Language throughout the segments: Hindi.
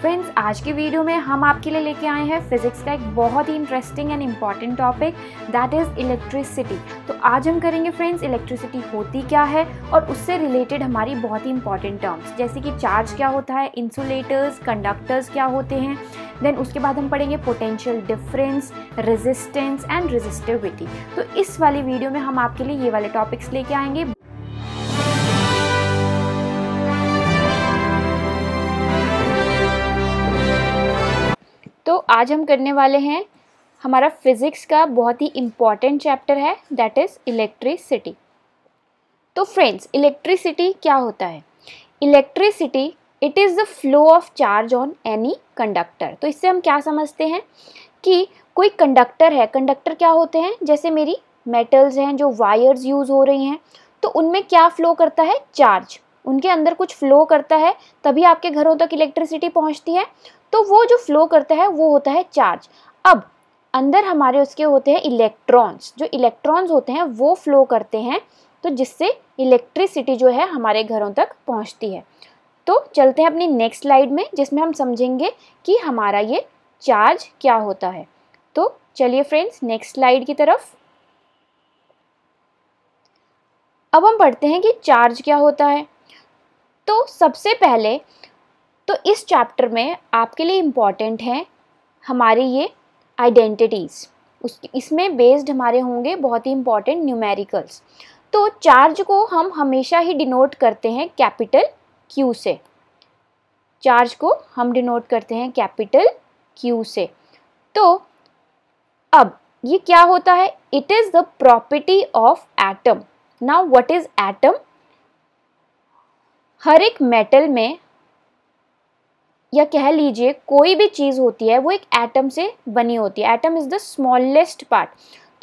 फ्रेंड्स आज की वीडियो में हम आपके लिए लेके आए हैं फिजिक्स का एक बहुत ही interesting and important topic that is electricity तो आज हम करेंगे फ्रेंड्स इलेक्ट्रिसिटी होती क्या है और उससे रिलेटेड हमारी बहुत ही इंपॉर्टेंट टर्म्स जैसे कि चार्ज क्या होता है इंसुलेटर्स कंडक्टर्स क्या होते हैं देन उसके बाद हम पढ़ेंगे potential difference resistance and resistivity तो इस वाली वीडियो में हम आपके लिए ये वाले टॉपिक्स लेके आएंगे तो आज हम करने वाले हैं हमारा फिज़िक्स का बहुत ही इम्पॉर्टेंट चैप्टर है दैट इज़ इलेक्ट्रिसिटी तो फ्रेंड्स इलेक्ट्रिसिटी क्या होता है electricity it is the flow of charge on any conductor तो इससे हम क्या समझते हैं कि कोई कंडक्टर है कंडक्टर क्या होते हैं जैसे मेरी मेटल्स हैं जो वायर्स यूज़ हो रही हैं तो उनमें क्या फ़्लो करता है चार्ज उनके अंदर कुछ फ्लो करता है तभी आपके घरों तक इलेक्ट्रिसिटी पहुंचती है तो वो जो फ्लो करता है वो होता है चार्ज अब अंदर हमारे उसके होते हैं इलेक्ट्रॉन्स जो इलेक्ट्रॉन्स होते हैं वो फ्लो करते हैं तो जिससे इलेक्ट्रिसिटी जो है हमारे घरों तक पहुंचती है तो चलते हैं अपनी नेक्स्ट स्लाइड में जिसमें हम समझेंगे कि हमारा ये चार्ज क्या होता है तो चलिए फ्रेंड्स नेक्स्ट स्लाइड की तरफ अब हम पढ़ते हैं कि चार्ज क्या होता है तो सबसे पहले तो इस चैप्टर में आपके लिए इम्पॉर्टेंट हैं हमारे ये आइडेंटिटीज़ उस इसमें बेस्ड हमारे होंगे बहुत ही इम्पॉर्टेंट न्यूमेरिकल्स तो चार्ज को हम हमेशा ही डिनोट करते हैं कैपिटल क्यू से चार्ज को हम डिनोट करते हैं कैपिटल क्यू से तो अब ये क्या होता है it is the property of atom now what is atom हर एक मेटल में या कह लीजिए कोई भी चीज़ होती है वो एक एटम से बनी होती है atom is the smallest part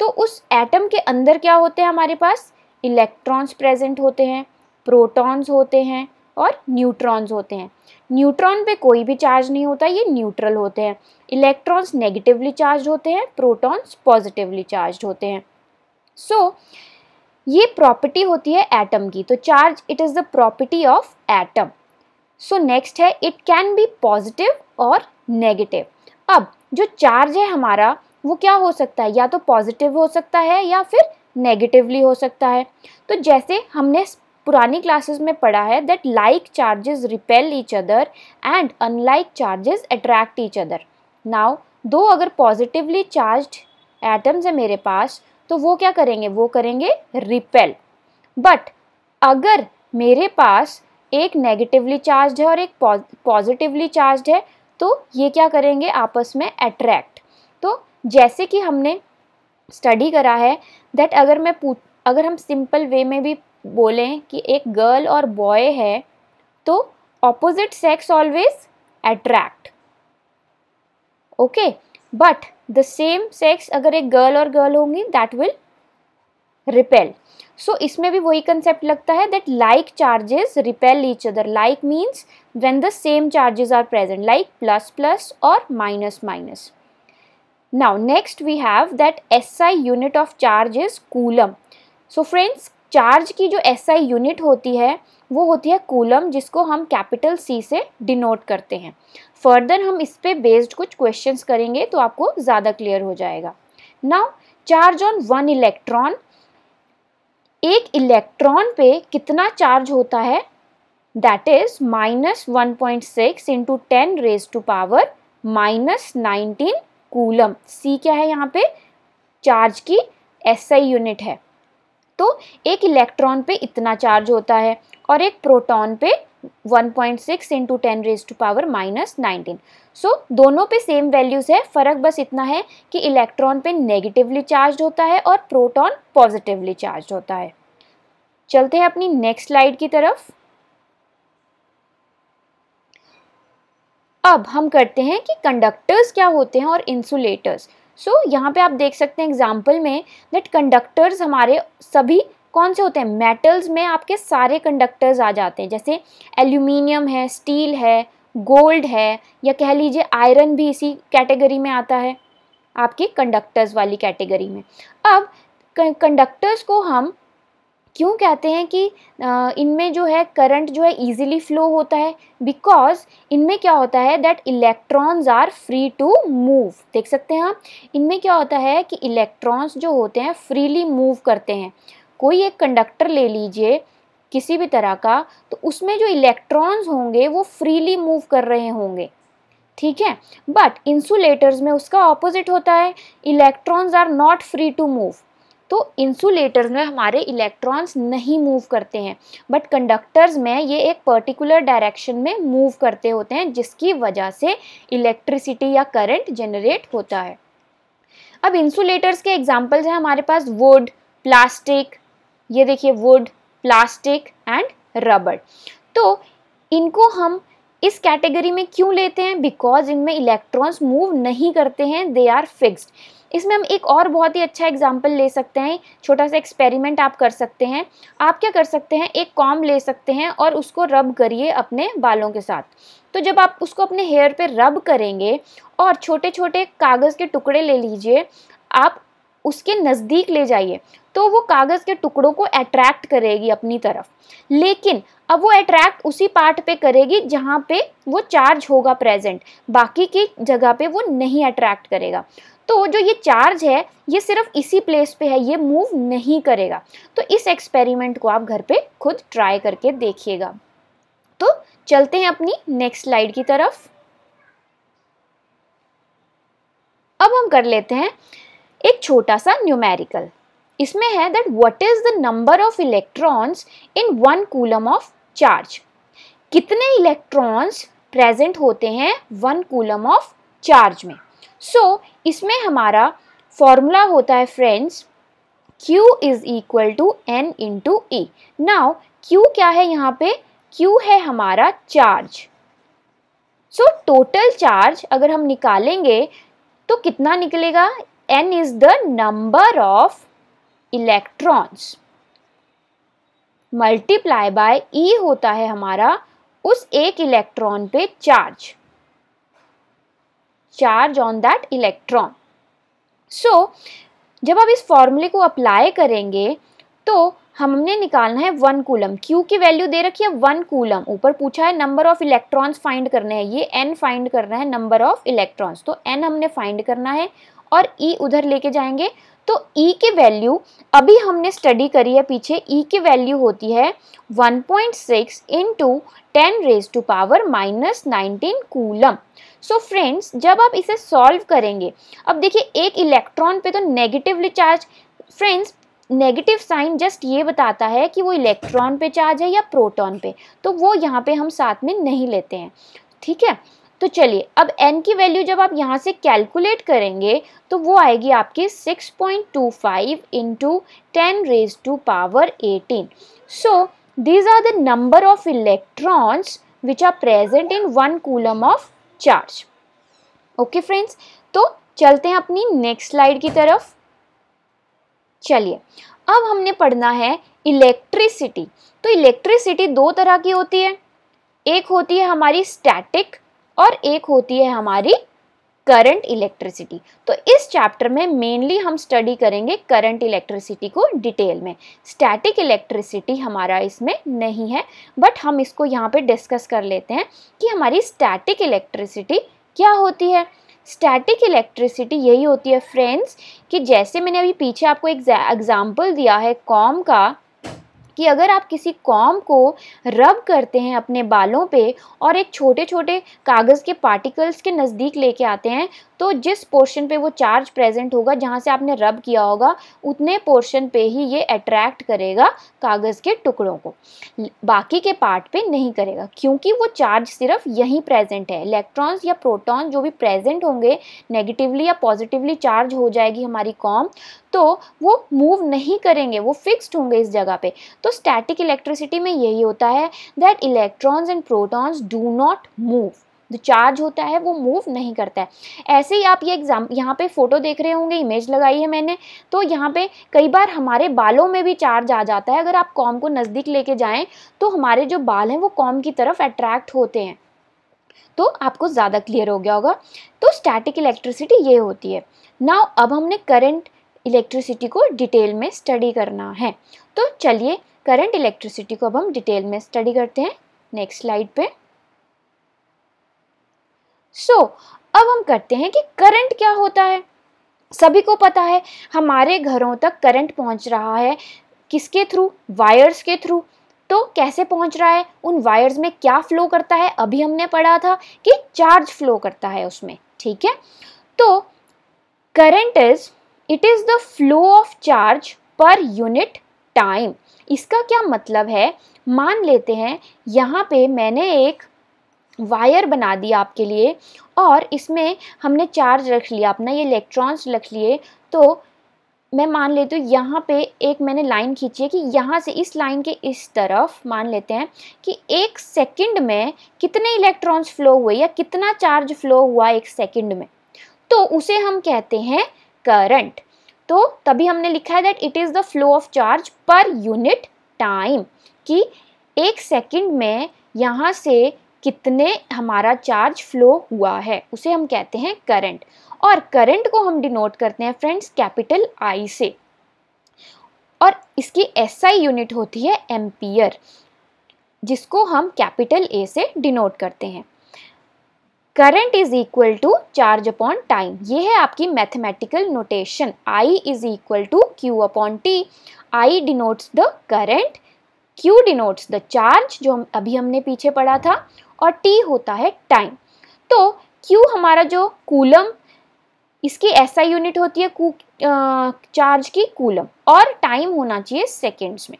तो उस एटम के अंदर क्या होते हैं हमारे पास इलेक्ट्रॉन्स प्रेजेंट होते हैं प्रोटॉन्स होते हैं और न्यूट्रॉन्स होते हैं न्यूट्रॉन पे कोई भी चार्ज नहीं होता ये न्यूट्रल होते हैं इलेक्ट्रॉन्स नेगेटिवली चार्ज होते हैं प्रोटॉन्स पॉजिटिवली चार्ज होते हैं सो so, ये प्रॉपर्टी होती है एटम की तो charge it is the property of atom so so, next है इट कैन बी पॉजिटिव और नेगेटिव अब जो चार्ज है हमारा वो क्या हो सकता है या तो पॉजिटिव हो सकता है या फिर नेगेटिवली हो सकता है तो जैसे हमने पुरानी क्लासेस में पढ़ा है that like charges repel each other and unlike charges attract each other now दो अगर पॉजिटिवली चार्ज एटम्स है मेरे पास तो वो क्या करेंगे वो करेंगे रिपेल बट अगर मेरे पास एक नेगेटिवली चार्ज है और एक पॉजिटिवली चार्ज है तो ये क्या करेंगे आपस में अट्रैक्ट तो जैसे कि हमने स्टडी करा है दैट अगर मैं पूछ अगर हम सिंपल वे में भी बोलें कि एक गर्ल और बॉय है तो opposite sex always attract okay but the same sex अगर एक गर्ल और गर्ल होंगी that will repel so so, इसमें भी वही कंसेप्ट लगता है that like charges repel each other like means when the same charges are present like plus plus और minus minus next we have that S I unit of charge is coulomb so friends charge की जो एस आई यूनिट होती है वो होती है कूलम जिसको हम कैपिटल सी से डिनोट करते हैं फर्दर हम इस पर बेस्ड कुछ क्वेश्चन करेंगे तो आपको ज़्यादा क्लियर हो जाएगा now charge on one electron एक इलेक्ट्रॉन पे कितना चार्ज होता है that is minus one point six into ten raise to power minus nineteen coulomb C क्या है यहाँ पे चार्ज की आई यूनिट है तो एक इलेक्ट्रॉन पे इतना चार्ज होता है और एक प्रोटॉन पे 1.6 point six into ten raise to power minus nineteen so so, दोनों पे सेम वैल्यूज़ है फ़र्क बस इतना है कि इलेक्ट्रॉन पे नेगेटिवली चार्ज होता है और प्रोटॉन पॉजिटिवली चार्ज होता है चलते हैं अपनी नेक्स्ट स्लाइड की तरफ अब हम करते हैं कि कंडक्टर्स क्या होते हैं और इंसुलेटर्स सो so, यहाँ पे आप देख सकते हैं एग्जाम्पल में दैट कंडक्टर्स हमारे सभी कौन से होते हैं मेटल्स में आपके सारे कंडक्टर्स आ जाते हैं जैसे एल्यूमिनियम है स्टील है गोल्ड है या कह लीजिए आयरन भी इसी कैटेगरी में आता है आपके कंडक्टर्स वाली कैटेगरी में अब कंडक्टर्स को हम क्यों कहते हैं कि इनमें जो है करंट जो है इजीली फ्लो होता है बिकॉज इनमें क्या होता है that electrons are free to move देख सकते हैं आप इनमें क्या होता है कि इलेक्ट्रॉन्स जो होते हैं फ्रीली मूव करते हैं कोई एक कंडक्टर ले लीजिए किसी भी तरह का तो उसमें जो इलेक्ट्रॉन्स होंगे वो फ्रीली मूव कर रहे होंगे ठीक है बट इंसुलेटर्स में उसका ऑपोजिट होता है electrons are not free to move तो इंसुलेटर्स में हमारे इलेक्ट्रॉन्स नहीं मूव करते हैं बट कंडक्टर्स में ये एक पर्टिकुलर डायरेक्शन में मूव करते होते हैं जिसकी वजह से इलेक्ट्रिसिटी या करंट जनरेट होता है अब इंसुलेटर्स के एग्जाम्पल्स हैं हमारे पास वुड प्लास्टिक ये देखिए वुड प्लास्टिक एंड रबड़ तो इनको हम इस कैटेगरी में क्यों लेते हैं बिकॉज इनमें इलेक्ट्रॉन्स मूव नहीं करते हैं दे आर फिक्स्ड इसमें हम एक और बहुत ही अच्छा एग्जाम्पल ले सकते हैं छोटा सा एक्सपेरिमेंट आप कर सकते हैं आप क्या कर सकते हैं एक कॉम ले सकते हैं और उसको रब करिए अपने बालों के साथ तो जब आप उसको अपने हेयर पे रब करेंगे और छोटे छोटे कागज़ के टुकड़े ले लीजिए आप उसके नज़दीक ले जाइए तो वो कागज़ के टुकड़ों को अट्रैक्ट करेगी अपनी तरफ लेकिन अब वो अट्रैक्ट उसी पार्ट पे करेगी जहाँ पे वो चार्ज होगा प्रेजेंट बाकी की जगह पे वो नहीं अट्रैक्ट करेगा तो जो ये चार्ज है ये सिर्फ इसी प्लेस पे है ये मूव नहीं करेगा तो इस एक्सपेरिमेंट को आप घर पे खुद ट्राई करके देखिएगा तो चलते हैं अपनी नेक्स्ट स्लाइड की तरफ अब हम कर लेते हैं एक छोटा सा न्यूमेरिकल इसमें है that what is the number of electrons in one coulomb of charge कितने इलेक्ट्रॉन्स प्रेजेंट होते हैं वन कूलम ऑफ चार्ज में सो so, इसमें हमारा फॉर्मूला होता है friends Q is equal to N to E now Q क्या है यहाँ पे Q है हमारा चार्ज सो टोटल चार्ज अगर हम निकालेंगे तो कितना निकलेगा N is the number of electrons multiply by E होता है हमारा उस एक इलेक्ट्रॉन पे charge charge on that electron so जब आप इस फॉर्मूले को अप्लाई करेंगे तो हमने निकालना है वन कूलम क्यू की वैल्यू दे रखी है वन कूलम ऊपर पूछा है नंबर ऑफ इलेक्ट्रॉन्स फाइंड करने हैं ये एन फाइंड करना है नंबर ऑफ इलेक्ट्रॉन्स तो एन हमने फाइंड करना है और ई e उधर लेके जाएंगे तो ई e की वैल्यू अभी हमने स्टडी करी है पीछे ई e की वैल्यू होती है 1.6 point six into ten raise to power minus nineteen coulomb so friends जब आप इसे सॉल्व करेंगे अब देखिए एक इलेक्ट्रॉन पे तो negatively charge friends negative sign just ये बताता है कि वो इलेक्ट्रॉन पे चार्ज है या प्रोटॉन पे तो वो यहाँ पे हम साथ में नहीं लेते हैं ठीक है तो चलिए अब n की वैल्यू जब आप यहाँ से कैलकुलेट करेंगे तो वो आएगी आपकी 6.25 point two five into ten raise to power eighteen so these are the number of electrons which are present in one coulomb of charge okay friends तो चलते हैं अपनी नेक्स्ट स्लाइड की तरफ चलिए अब हमने पढ़ना है इलेक्ट्रिसिटी तो इलेक्ट्रिसिटी दो तरह की होती है एक होती है हमारी स्टैटिक और एक होती है हमारी करंट इलेक्ट्रिसिटी तो इस चैप्टर में मेनली हम स्टडी करेंगे करंट इलेक्ट्रिसिटी को डिटेल में स्टैटिक इलेक्ट्रिसिटी हमारा इसमें नहीं है बट हम इसको यहाँ पे डिस्कस कर लेते हैं कि हमारी स्टैटिक इलेक्ट्रिसिटी क्या होती है स्टैटिक इलेक्ट्रिसिटी यही होती है फ्रेंड्स कि जैसे मैंने अभी पीछे आपको एग्जाम्पल दिया है कॉम का कि अगर आप किसी कॉम को रब करते हैं अपने बालों पे और एक छोटे छोटे कागज़ के पार्टिकल्स के नज़दीक लेके आते हैं तो जिस पोर्शन पे वो चार्ज प्रेजेंट होगा जहाँ से आपने रब किया होगा उतने पोर्शन पे ही ये अट्रैक्ट करेगा कागज़ के टुकड़ों को बाकी के पार्ट पे नहीं करेगा क्योंकि वो चार्ज सिर्फ यहीं प्रेजेंट है इलेक्ट्रॉन्स या प्रोटॉन जो भी प्रेजेंट होंगे नेगेटिवली या पॉजिटिवली चार्ज हो जाएगी हमारी कॉम तो वो मूव नहीं करेंगे वो फिक्स्ड होंगे इस जगह पे तो स्टैटिक इलेक्ट्रिसिटी में यही होता है that electrons and protons do not move जो चार्ज होता है वो मूव नहीं करता है ऐसे ही आप ये एग्जाम यहाँ पे फ़ोटो देख रहे होंगे इमेज लगाई है मैंने तो यहाँ पे कई बार हमारे बालों में भी चार्ज आ जाता है अगर आप कॉम को नज़दीक लेके जाएं तो हमारे जो बाल हैं वो कॉम की तरफ अट्रैक्ट होते हैं तो आपको ज़्यादा क्लियर हो गया होगा तो स्टैटिक इलेक्ट्रिसिटी ये होती है ना अब हमने करंट इलेक्ट्रिसिटी को डिटेल में स्टडी करना है तो चलिए करंट इलेक्ट्रिसिटी को अब हम डिटेल में स्टडी करते हैं नेक्स्ट स्लाइड पे सो so, अब हम करते हैं कि करंट क्या होता है सभी को पता है हमारे घरों तक करंट पहुंच रहा है किसके थ्रू वायर्स के थ्रू तो कैसे पहुंच रहा है उन वायर्स में क्या फ्लो करता है अभी हमने पढ़ा था कि चार्ज फ्लो करता है उसमें ठीक है तो current is it is the flow of charge per unit time इसका क्या मतलब है मान लेते हैं यहाँ पे मैंने एक वायर बना दिया आपके लिए और इसमें हमने चार्ज रख लिया अपना ये इलेक्ट्रॉन्स रख लिए तो मैं मान लेती हूँ यहाँ पे एक मैंने लाइन खींची है कि यहाँ से इस लाइन के इस तरफ मान लेते हैं कि एक सेकंड में कितने इलेक्ट्रॉन्स फ्लो हुए या कितना चार्ज फ्लो हुआ एक सेकंड में तो उसे हम कहते हैं करंट तो तभी हमने लिखा है that it is the flow of charge per unit time कि एक सेकेंड में यहाँ से कितने हमारा चार्ज फ्लो हुआ है उसे हम कहते हैं करंट और करंट को हम डिनोट करते हैं फ्रेंड्स कैपिटल आई से और इसकी एसआई आई यूनिट होती है एम्पियर जिसको हम कैपिटल ए से डिनोट करते हैं current is equal to charge upon time ये है आपकी mathematical notation I is equal to Q upon T I denotes the current Q denotes the charge जो हम अभी हमने पीछे पढ़ा था और टी होता है टाइम तो क्यू हमारा जो कूलम इसकी ऐसा यूनिट होती है कू चार्ज की कूलम और टाइम होना चाहिए सेकेंड्स में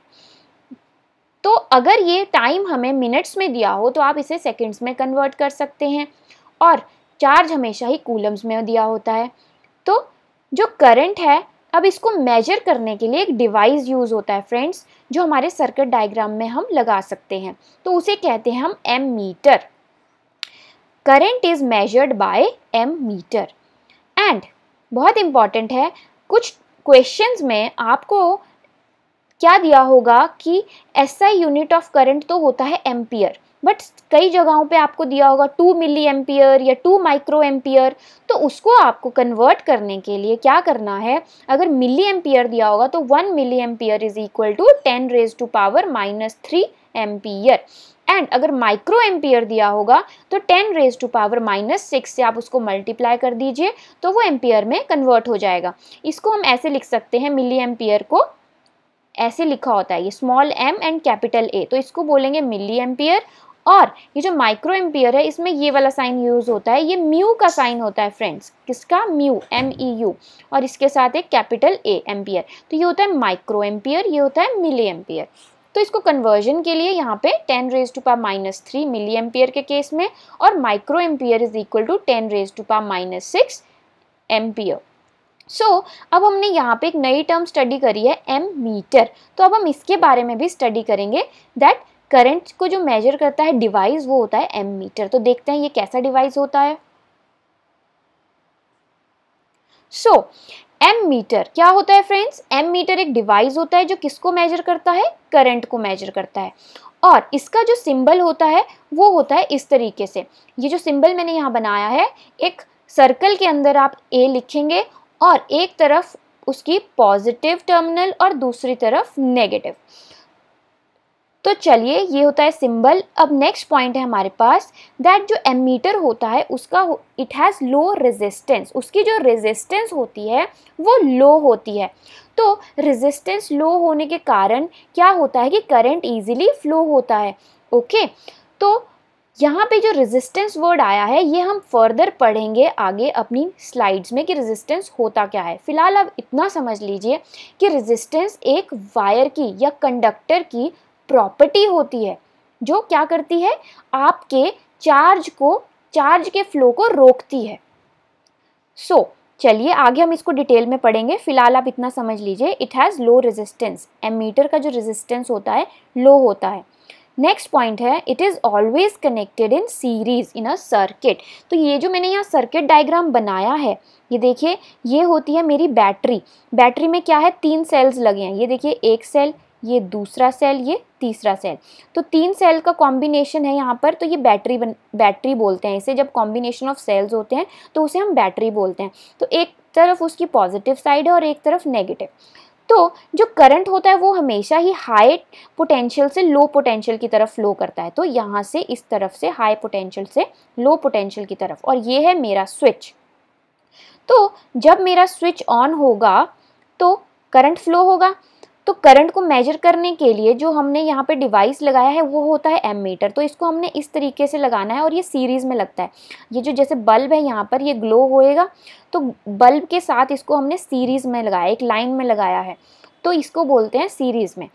तो अगर ये टाइम हमें मिनट्स में दिया हो तो आप इसे सेकेंड्स में कन्वर्ट कर सकते हैं और चार्ज हमेशा ही कूलम्स में दिया होता है तो जो करंट है अब इसको मेजर करने के लिए एक डिवाइस यूज़ होता है फ्रेंड्स जो हमारे सर्किट डायग्राम में हम लगा सकते हैं तो उसे कहते हैं हम ammeter current is measured by ammeter and बहुत इम्पॉर्टेंट है कुछ क्वेश्चंस में आपको क्या दिया होगा कि एसआई यूनिट ऑफ करंट तो होता है एम्पियर बट कई जगहों पे आपको दिया होगा टू मिली एम्पियर या टू माइक्रो एम्पियर तो उसको आपको कन्वर्ट करने के लिए क्या करना है अगर मिली एम्पियर दिया होगा तो one milli ampere is equal to ten raise to power minus three ampere and अगर माइक्रो एम्पियर दिया होगा तो ten raise to power minus six से आप उसको मल्टीप्लाई कर दीजिए तो वो एम्पियर में कन्वर्ट हो जाएगा इसको हम ऐसे लिख सकते हैं मिली एम्पियर को ऐसे लिखा होता है ये small M and capital A तो इसको बोलेंगे मिली एम्पियर और ये जो माइक्रो एम्पियर है इसमें ये वाला साइन यूज़ होता है ये म्यू का साइन होता है फ्रेंड्स किसका म्यू एम ई यू और इसके साथ एक कैपिटल ए एम्पियर तो ये होता है माइक्रो एम्पियर ये होता है मिली एम्पियर तो इसको कन्वर्जन के लिए यहाँ पे 10 raise to power minus three milli ampere के केस में और micro ampere is equal to 10 raise to power minus six ampere so so, अब हमने यहाँ पे एक नई टर्म स्टडी करी है एम मीटर तो अब हम इसके बारे में भी स्टडी करेंगे दैट करंट को जो मेजर करता है डिवाइस वो होता है एम मीटर तो देखते हैं ये कैसा डिवाइस होता है सो एम मीटर क्या होता है फ्रेंड्स एम मीटर एक डिवाइस होता है जो किसको मेजर करता है करंट को मेजर करता है और इसका जो सिंबल होता है वो होता है इस तरीके से ये जो सिंबल मैंने यहाँ बनाया है एक सर्कल के अंदर आप ए लिखेंगे और एक तरफ उसकी पॉजिटिव टर्मिनल और दूसरी तरफ नेगेटिव तो चलिए ये होता है सिंबल अब नेक्स्ट पॉइंट है हमारे पास दैट जो एमीटर होता है उसका इट हैज़ लो रेजिस्टेंस उसकी जो रेजिस्टेंस होती है वो लो होती है तो रेजिस्टेंस लो होने के कारण क्या होता है कि करंट इजीली फ्लो होता है ओके okay? तो यहाँ पे जो रेजिस्टेंस वर्ड आया है ये हम फर्दर पढ़ेंगे आगे अपनी स्लाइड्स में कि रेजिस्टेंस होता क्या है फिलहाल आप इतना समझ लीजिए कि रेजिस्टेंस एक वायर की या कंडक्टर की प्रॉपर्टी होती है जो क्या करती है आपके चार्ज को चार्ज के फ्लो को रोकती है सो so, चलिए आगे हम इसको डिटेल में पढ़ेंगे फिलहाल आप इतना समझ लीजिए it has low resistance ammeter का जो रेजिस्टेंस होता है लो होता है नेक्स्ट पॉइंट है it is always connected in series in a circuit तो ये जो मैंने यहाँ सर्किट डायग्राम बनाया है ये देखिए ये होती है मेरी बैटरी बैटरी में क्या है तीन सेल्स लगे हैं ये देखिए एक सेल ये दूसरा सेल ये तीसरा सेल तो तीन सेल का कॉम्बिनेशन है यहाँ पर तो ये बैटरी बन बैटरी बोलते हैं इसे जब कॉम्बिनेशन ऑफ सेल्स होते हैं तो उसे हम बैटरी बोलते हैं तो एक तरफ उसकी पॉजिटिव साइड है और एक तरफ नेगेटिव तो जो करंट होता है वो हमेशा ही हाई पोटेंशियल से लो पोटेंशियल की तरफ फ्लो करता है तो यहाँ से इस तरफ से हाई पोटेंशियल से लो पोटेंशियल की तरफ और ये है मेरा स्विच तो जब मेरा स्विच ऑन होगा तो करंट फ्लो होगा तो करंट को मेजर करने के लिए जो हमने यहाँ पे डिवाइस लगाया है वो होता है एम मीटर तो इसको हमने इस तरीके से लगाना है और ये सीरीज़ में लगता है ये जो जैसे बल्ब है यहाँ पर ये ग्लो होएगा तो बल्ब के साथ इसको हमने सीरीज़ में लगाया एक लाइन में लगाया है तो इसको बोलते हैं सीरीज़ में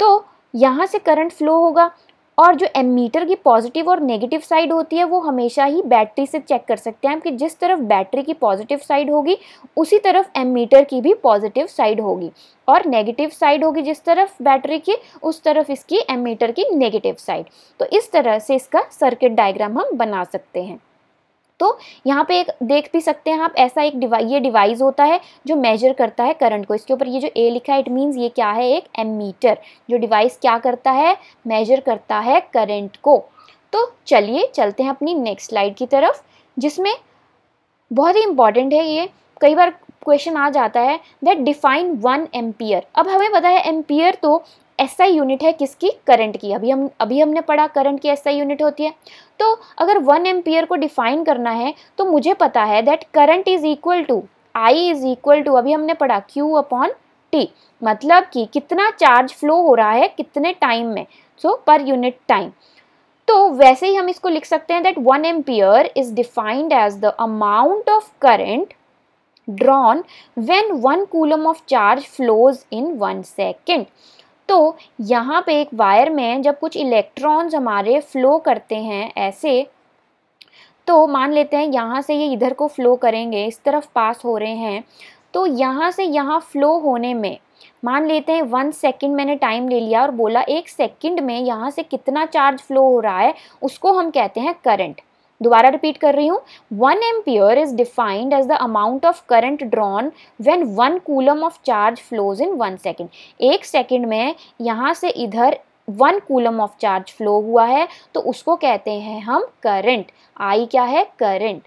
तो यहाँ से करंट फ्लो होगा और जो एमीटर की पॉजिटिव और नेगेटिव साइड होती है वो हमेशा ही बैटरी से चेक कर सकते हैं कि जिस तरफ बैटरी की पॉजिटिव साइड होगी उसी तरफ एमीटर की भी पॉजिटिव साइड होगी और नेगेटिव साइड होगी जिस तरफ बैटरी की उस तरफ इसकी एमीटर की नेगेटिव साइड तो इस तरह से इसका सर्किट डायग्राम हम बना सकते हैं तो यहाँ पे एक देख भी सकते हैं आप ऐसा एक डिवाइ ये डिवाइस होता है जो मेजर करता है करंट को इसके ऊपर ये जो ए लिखा है इट मीन्स ये क्या है एक एमीटर जो डिवाइस क्या करता है मेजर करता है करंट को तो चलिए चलते हैं अपनी नेक्स्ट स्लाइड की तरफ जिसमें बहुत ही इंपॉर्टेंट है ये कई बार क्वेश्चन आ जाता है दैट डिफाइन वन एम्पियर अब हमें पता है एम्पियर तो एसआई यूनिट है किसकी करंट की अभी हम अभी हमने पढ़ा करंट की एसआई यूनिट होती है तो अगर वन एम्पियर को डिफाइन करना है तो मुझे पता है that current is equal to I is equal to अभी हमने पढ़ा क्यू अपॉन टी मतलब कि कितना चार्ज फ्लो हो रहा है कितने टाइम में सो पर यूनिट टाइम तो वैसे ही हम इसको लिख सकते हैं that one ampere is defined as the amount of current drawn when one coulomb of charge flows in one second तो यहाँ पे एक वायर में जब कुछ इलेक्ट्रॉन्स हमारे फ्लो करते हैं ऐसे तो मान लेते हैं यहाँ से ये इधर को फ्लो करेंगे इस तरफ पास हो रहे हैं तो यहाँ से यहाँ फ्लो होने में मान लेते हैं वन सेकंड मैंने टाइम ले लिया और बोला एक सेकंड में यहाँ से कितना चार्ज फ्लो हो रहा है उसको हम कहते हैं करंट दोबारा रिपीट कर रही हूँ one ampere is defined as the amount of current drawn when one coulomb of charge flows in one second एक सेकेंड में यहाँ से इधर one coulomb of charge flow हुआ है तो उसको कहते हैं हम करंट आई क्या है करंट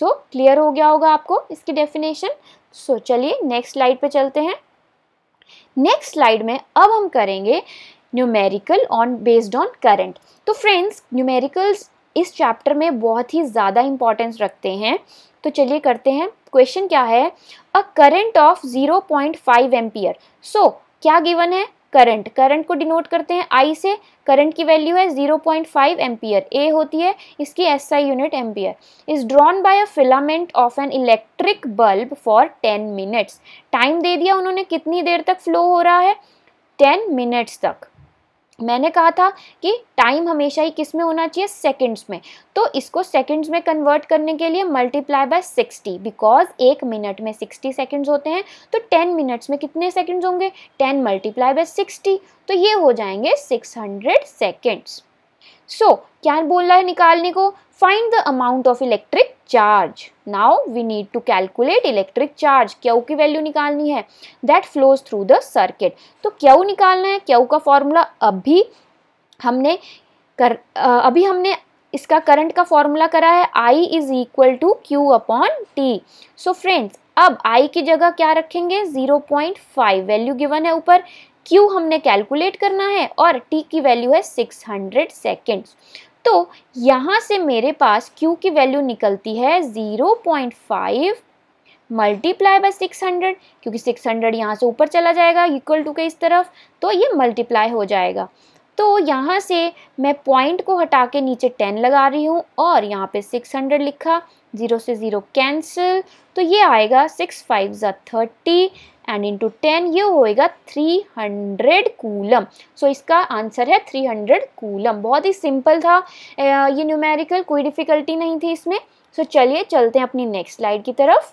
सो क्लियर हो गया होगा आपको इसकी डेफिनेशन सो so, चलिए नेक्स्ट स्लाइड पे चलते हैं नेक्स्ट स्लाइड में अब हम करेंगे numerical on based on current तो फ्रेंड्स न्यूमेरिकल्स इस चैप्टर में बहुत ही ज़्यादा इम्पोर्टेंस रखते हैं तो चलिए करते हैं क्वेश्चन क्या है a current of zero point five ampere so क्या गिवन है करंट करंट को डिनोट करते हैं आई से करंट की वैल्यू है 0.5 पॉइंट एम्पियर ए होती है इसकी S I unit ampere is drawn by a filament of an electric bulb for 10 minutes time दे दिया उन्होंने कितनी देर तक फ्लो हो रहा है 10 मिनट्स तक मैंने कहा था कि टाइम हमेशा ही किस में होना चाहिए सेकंड्स में तो इसको सेकंड्स में कन्वर्ट करने के लिए मल्टीप्लाई बाय 60 बिकॉज एक मिनट में 60 सेकंड्स होते हैं तो 10 मिनट्स में कितने सेकंड्स होंगे 10 मल्टीप्लाई बाय 60 तो ये हो जाएंगे 600 सेकंड्स So, क्या बोल रहा है निकालने को find the amount of electric charge now we need to calculate electric charge Q की वैल्यू निकालनी है that flows through the circuit तो क्यू निकालना है क्यू का फॉर्मूला अभी हमने कर अभी हमने इसका करंट का फॉर्मूला करा है I is equal to Q upon T so friends अब आई की जगह क्या रखेंगे 0.5 वैल्यू गिवन है ऊपर क्यू हमने कैलकुलेट करना है और टी की वैल्यू है 600 हंड्रेड सेकेंड्स तो यहाँ से मेरे पास क्यू की वैल्यू निकलती है 0.5 मल्टीप्लाई बाय सिक्स क्योंकि 600 हंड्रेड यहाँ से ऊपर चला जाएगा इक्वल टू के इस तरफ तो ये मल्टीप्लाई हो जाएगा तो यहाँ से मैं पॉइंट को हटा के नीचे टेन लगा रही हूँ और यहाँ पे सिक्स हंड्रेड लिखा ज़ीरो से ज़ीरो कैंसिल तो ये आएगा सिक्स फाइव ज़ा थर्टी एंड इंटू टेन ये होएगा 300 कूलम सो इसका आंसर है 300 कूलम बहुत ही सिंपल था ये न्यूमेरिकल कोई डिफ़िकल्टी नहीं थी इसमें सो so, चलिए चलते हैं अपनी नेक्स्ट स्लाइड की तरफ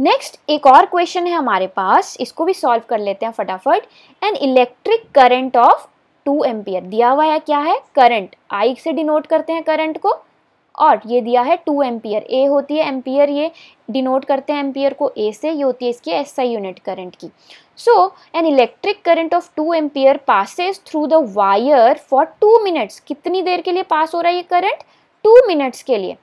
नेक्स्ट एक और क्वेश्चन है हमारे पास इसको भी सॉल्व कर लेते हैं फटाफट an electric current of two ampere दिया हुआ है क्या है करंट आई से डिनोट करते हैं करंट को और ये दिया है टू एम्पियर ए होती है एम्पियर ये डिनोट करते हैं एम्पियर को ए से ये होती है इसकी एस आई यूनिट करंट की so an electric current of two ampere passes through the wire for two minutes कितनी देर के लिए पास हो रहा है ये करंट टू मिनट्स के लिए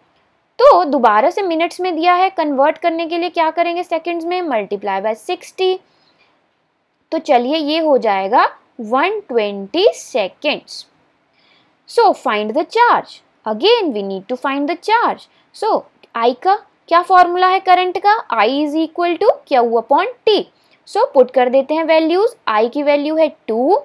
तो दोबारा से मिनट्स में दिया है कन्वर्ट करने के लिए क्या करेंगे सेकेंड्स में मल्टीप्लाई बाय सिक्सटी तो चलिए ये हो जाएगा one twenty seconds so find the charge again we need to find the charge so I का क्या फॉर्मूला है करंट का I is equal to Q upon T so put कर देते हैं वैल्यूज आई की वैल्यू है टू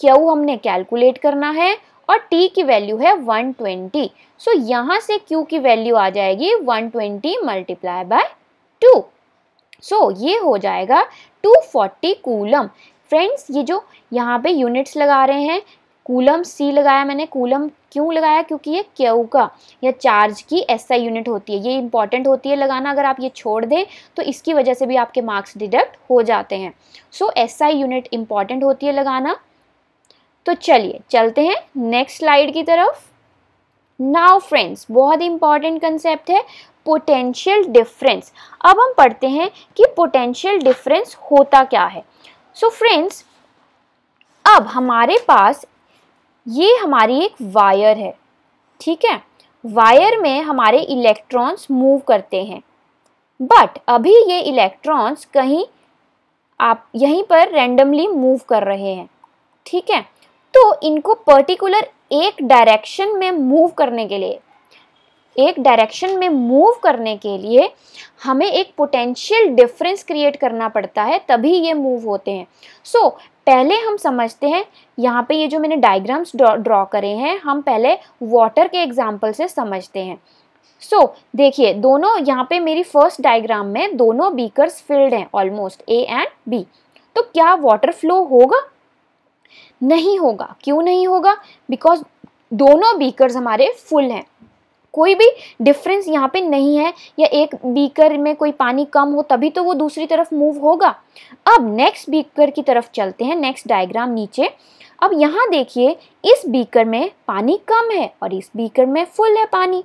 क्यू हमने कैलकुलेट करना है और टी की वैल्यू है 120 ट्वेंटी सो यहाँ से क्यू की वैल्यू आ जाएगी 120 twenty multiply by two so ये हो जाएगा 240 फोर्टी कूलम फ्रेंड्स ये जो यहाँ पे यूनिट्स लगा रहे हैं कूलम सी लगाया मैंने कूलम क्यों लगाया क्योंकि ये क्यू का या चार्ज की ऐसा यूनिट होती है ये इंपॉर्टेंट होती है लगाना अगर आप ये छोड़ दें तो इसकी वजह से भी आपके मार्क्स डिडक्ट हो जाते हैं सो ऐसा यूनिट इंपॉर्टेंट होती है लगाना तो चलिए चलते हैं नेक्स्ट स्लाइड की तरफ नाउ फ्रेंड्स बहुत ही इंपॉर्टेंट कंसेप्ट है पोटेंशियल डिफरेंस अब हम पढ़ते हैं कि पोटेंशियल डिफरेंस होता क्या है सो so फ्रेंड्स अब हमारे पास ये हमारी एक वायर है ठीक है वायर में हमारे इलेक्ट्रॉन्स मूव करते हैं बट अभी ये इलेक्ट्रॉन्स कहीं आप यहीं पर रेंडमली मूव कर रहे हैं ठीक है तो इनको पर्टिकुलर एक डायरेक्शन में मूव करने के लिए एक डायरेक्शन में मूव करने के लिए हमें एक पोटेंशियल डिफरेंस क्रिएट करना पड़ता है तभी ये मूव होते हैं सो पहले हम समझते हैं यहाँ पे ये जो मैंने डायग्राम्स ड्रॉ करे हैं हम पहले वाटर के एग्जाम्पल से समझते हैं सो so, देखिए दोनों यहाँ पे मेरी फर्स्ट डायग्राम में दोनों बीकर्स फिल्ड हैं ऑलमोस्ट ए एंड बी तो क्या वाटर फ्लो होगा नहीं होगा क्यों नहीं होगा बिकॉज दोनों बीकर्स हमारे फुल हैं कोई भी डिफरेंस यहाँ पे नहीं है या एक बीकर में कोई पानी कम हो तभी तो वो दूसरी तरफ मूव होगा अब नेक्स्ट बीकर की तरफ चलते हैं नेक्स्ट डायग्राम नीचे अब यहाँ देखिए इस बीकर में पानी कम है और इस बीकर में फुल है पानी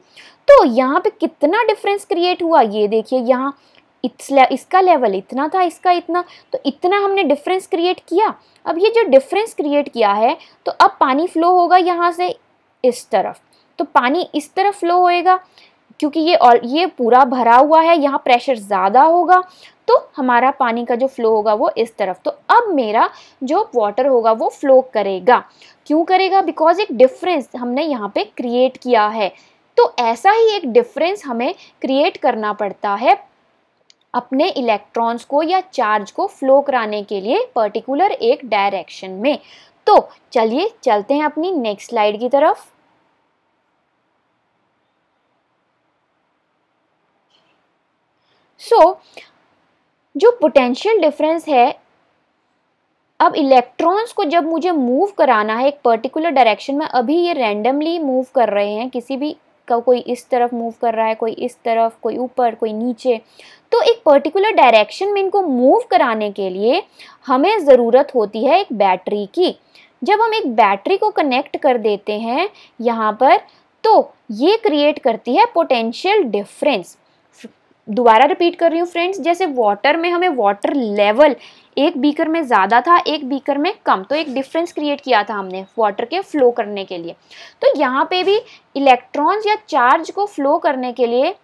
तो यहाँ पे कितना डिफरेंस क्रिएट हुआ ये देखिए यहाँ इसका लेवल इतना था इसका इतना तो इतना हमने डिफरेंस क्रिएट किया अब ये जो डिफरेंस क्रिएट किया है तो अब पानी फ्लो होगा यहाँ से इस तरफ तो पानी इस तरफ फ्लो होएगा क्योंकि ये और ये पूरा भरा हुआ है यहाँ प्रेशर ज़्यादा होगा तो हमारा पानी का जो फ्लो होगा वो इस तरफ तो अब मेरा जो वाटर होगा वो फ्लो करेगा क्यों करेगा बिकॉज एक डिफरेंस हमने यहाँ पे क्रिएट किया है तो ऐसा ही एक डिफरेंस हमें क्रिएट करना पड़ता है अपने इलेक्ट्रॉन्स को या चार्ज को फ्लो कराने के लिए पर्टिकुलर एक डायरेक्शन में तो चलिए चलते हैं अपनी नेक्स्ट स्लाइड की तरफ सो so, जो पोटेंशियल डिफरेंस है अब इलेक्ट्रॉन्स को जब मुझे मूव कराना है एक पर्टिकुलर डायरेक्शन में अभी ये रैंडमली मूव कर रहे हैं किसी भी का कोई इस तरफ मूव कर रहा है कोई इस तरफ कोई ऊपर कोई नीचे तो एक पर्टिकुलर डायरेक्शन में इनको मूव कराने के लिए हमें ज़रूरत होती है एक बैटरी की जब हम एक बैटरी को कनेक्ट कर देते हैं यहाँ पर तो ये क्रिएट करती है पोटेंशियल डिफरेंस दोबारा रिपीट कर रही हूँ फ्रेंड्स जैसे वाटर में हमें वाटर लेवल एक बीकर में ज़्यादा था एक बीकर में कम तो एक डिफरेंस क्रिएट किया था हमने वाटर के फ्लो करने के लिए तो यहाँ पे भी इलेक्ट्रॉन्स या चार्ज को फ्लो करने के लिए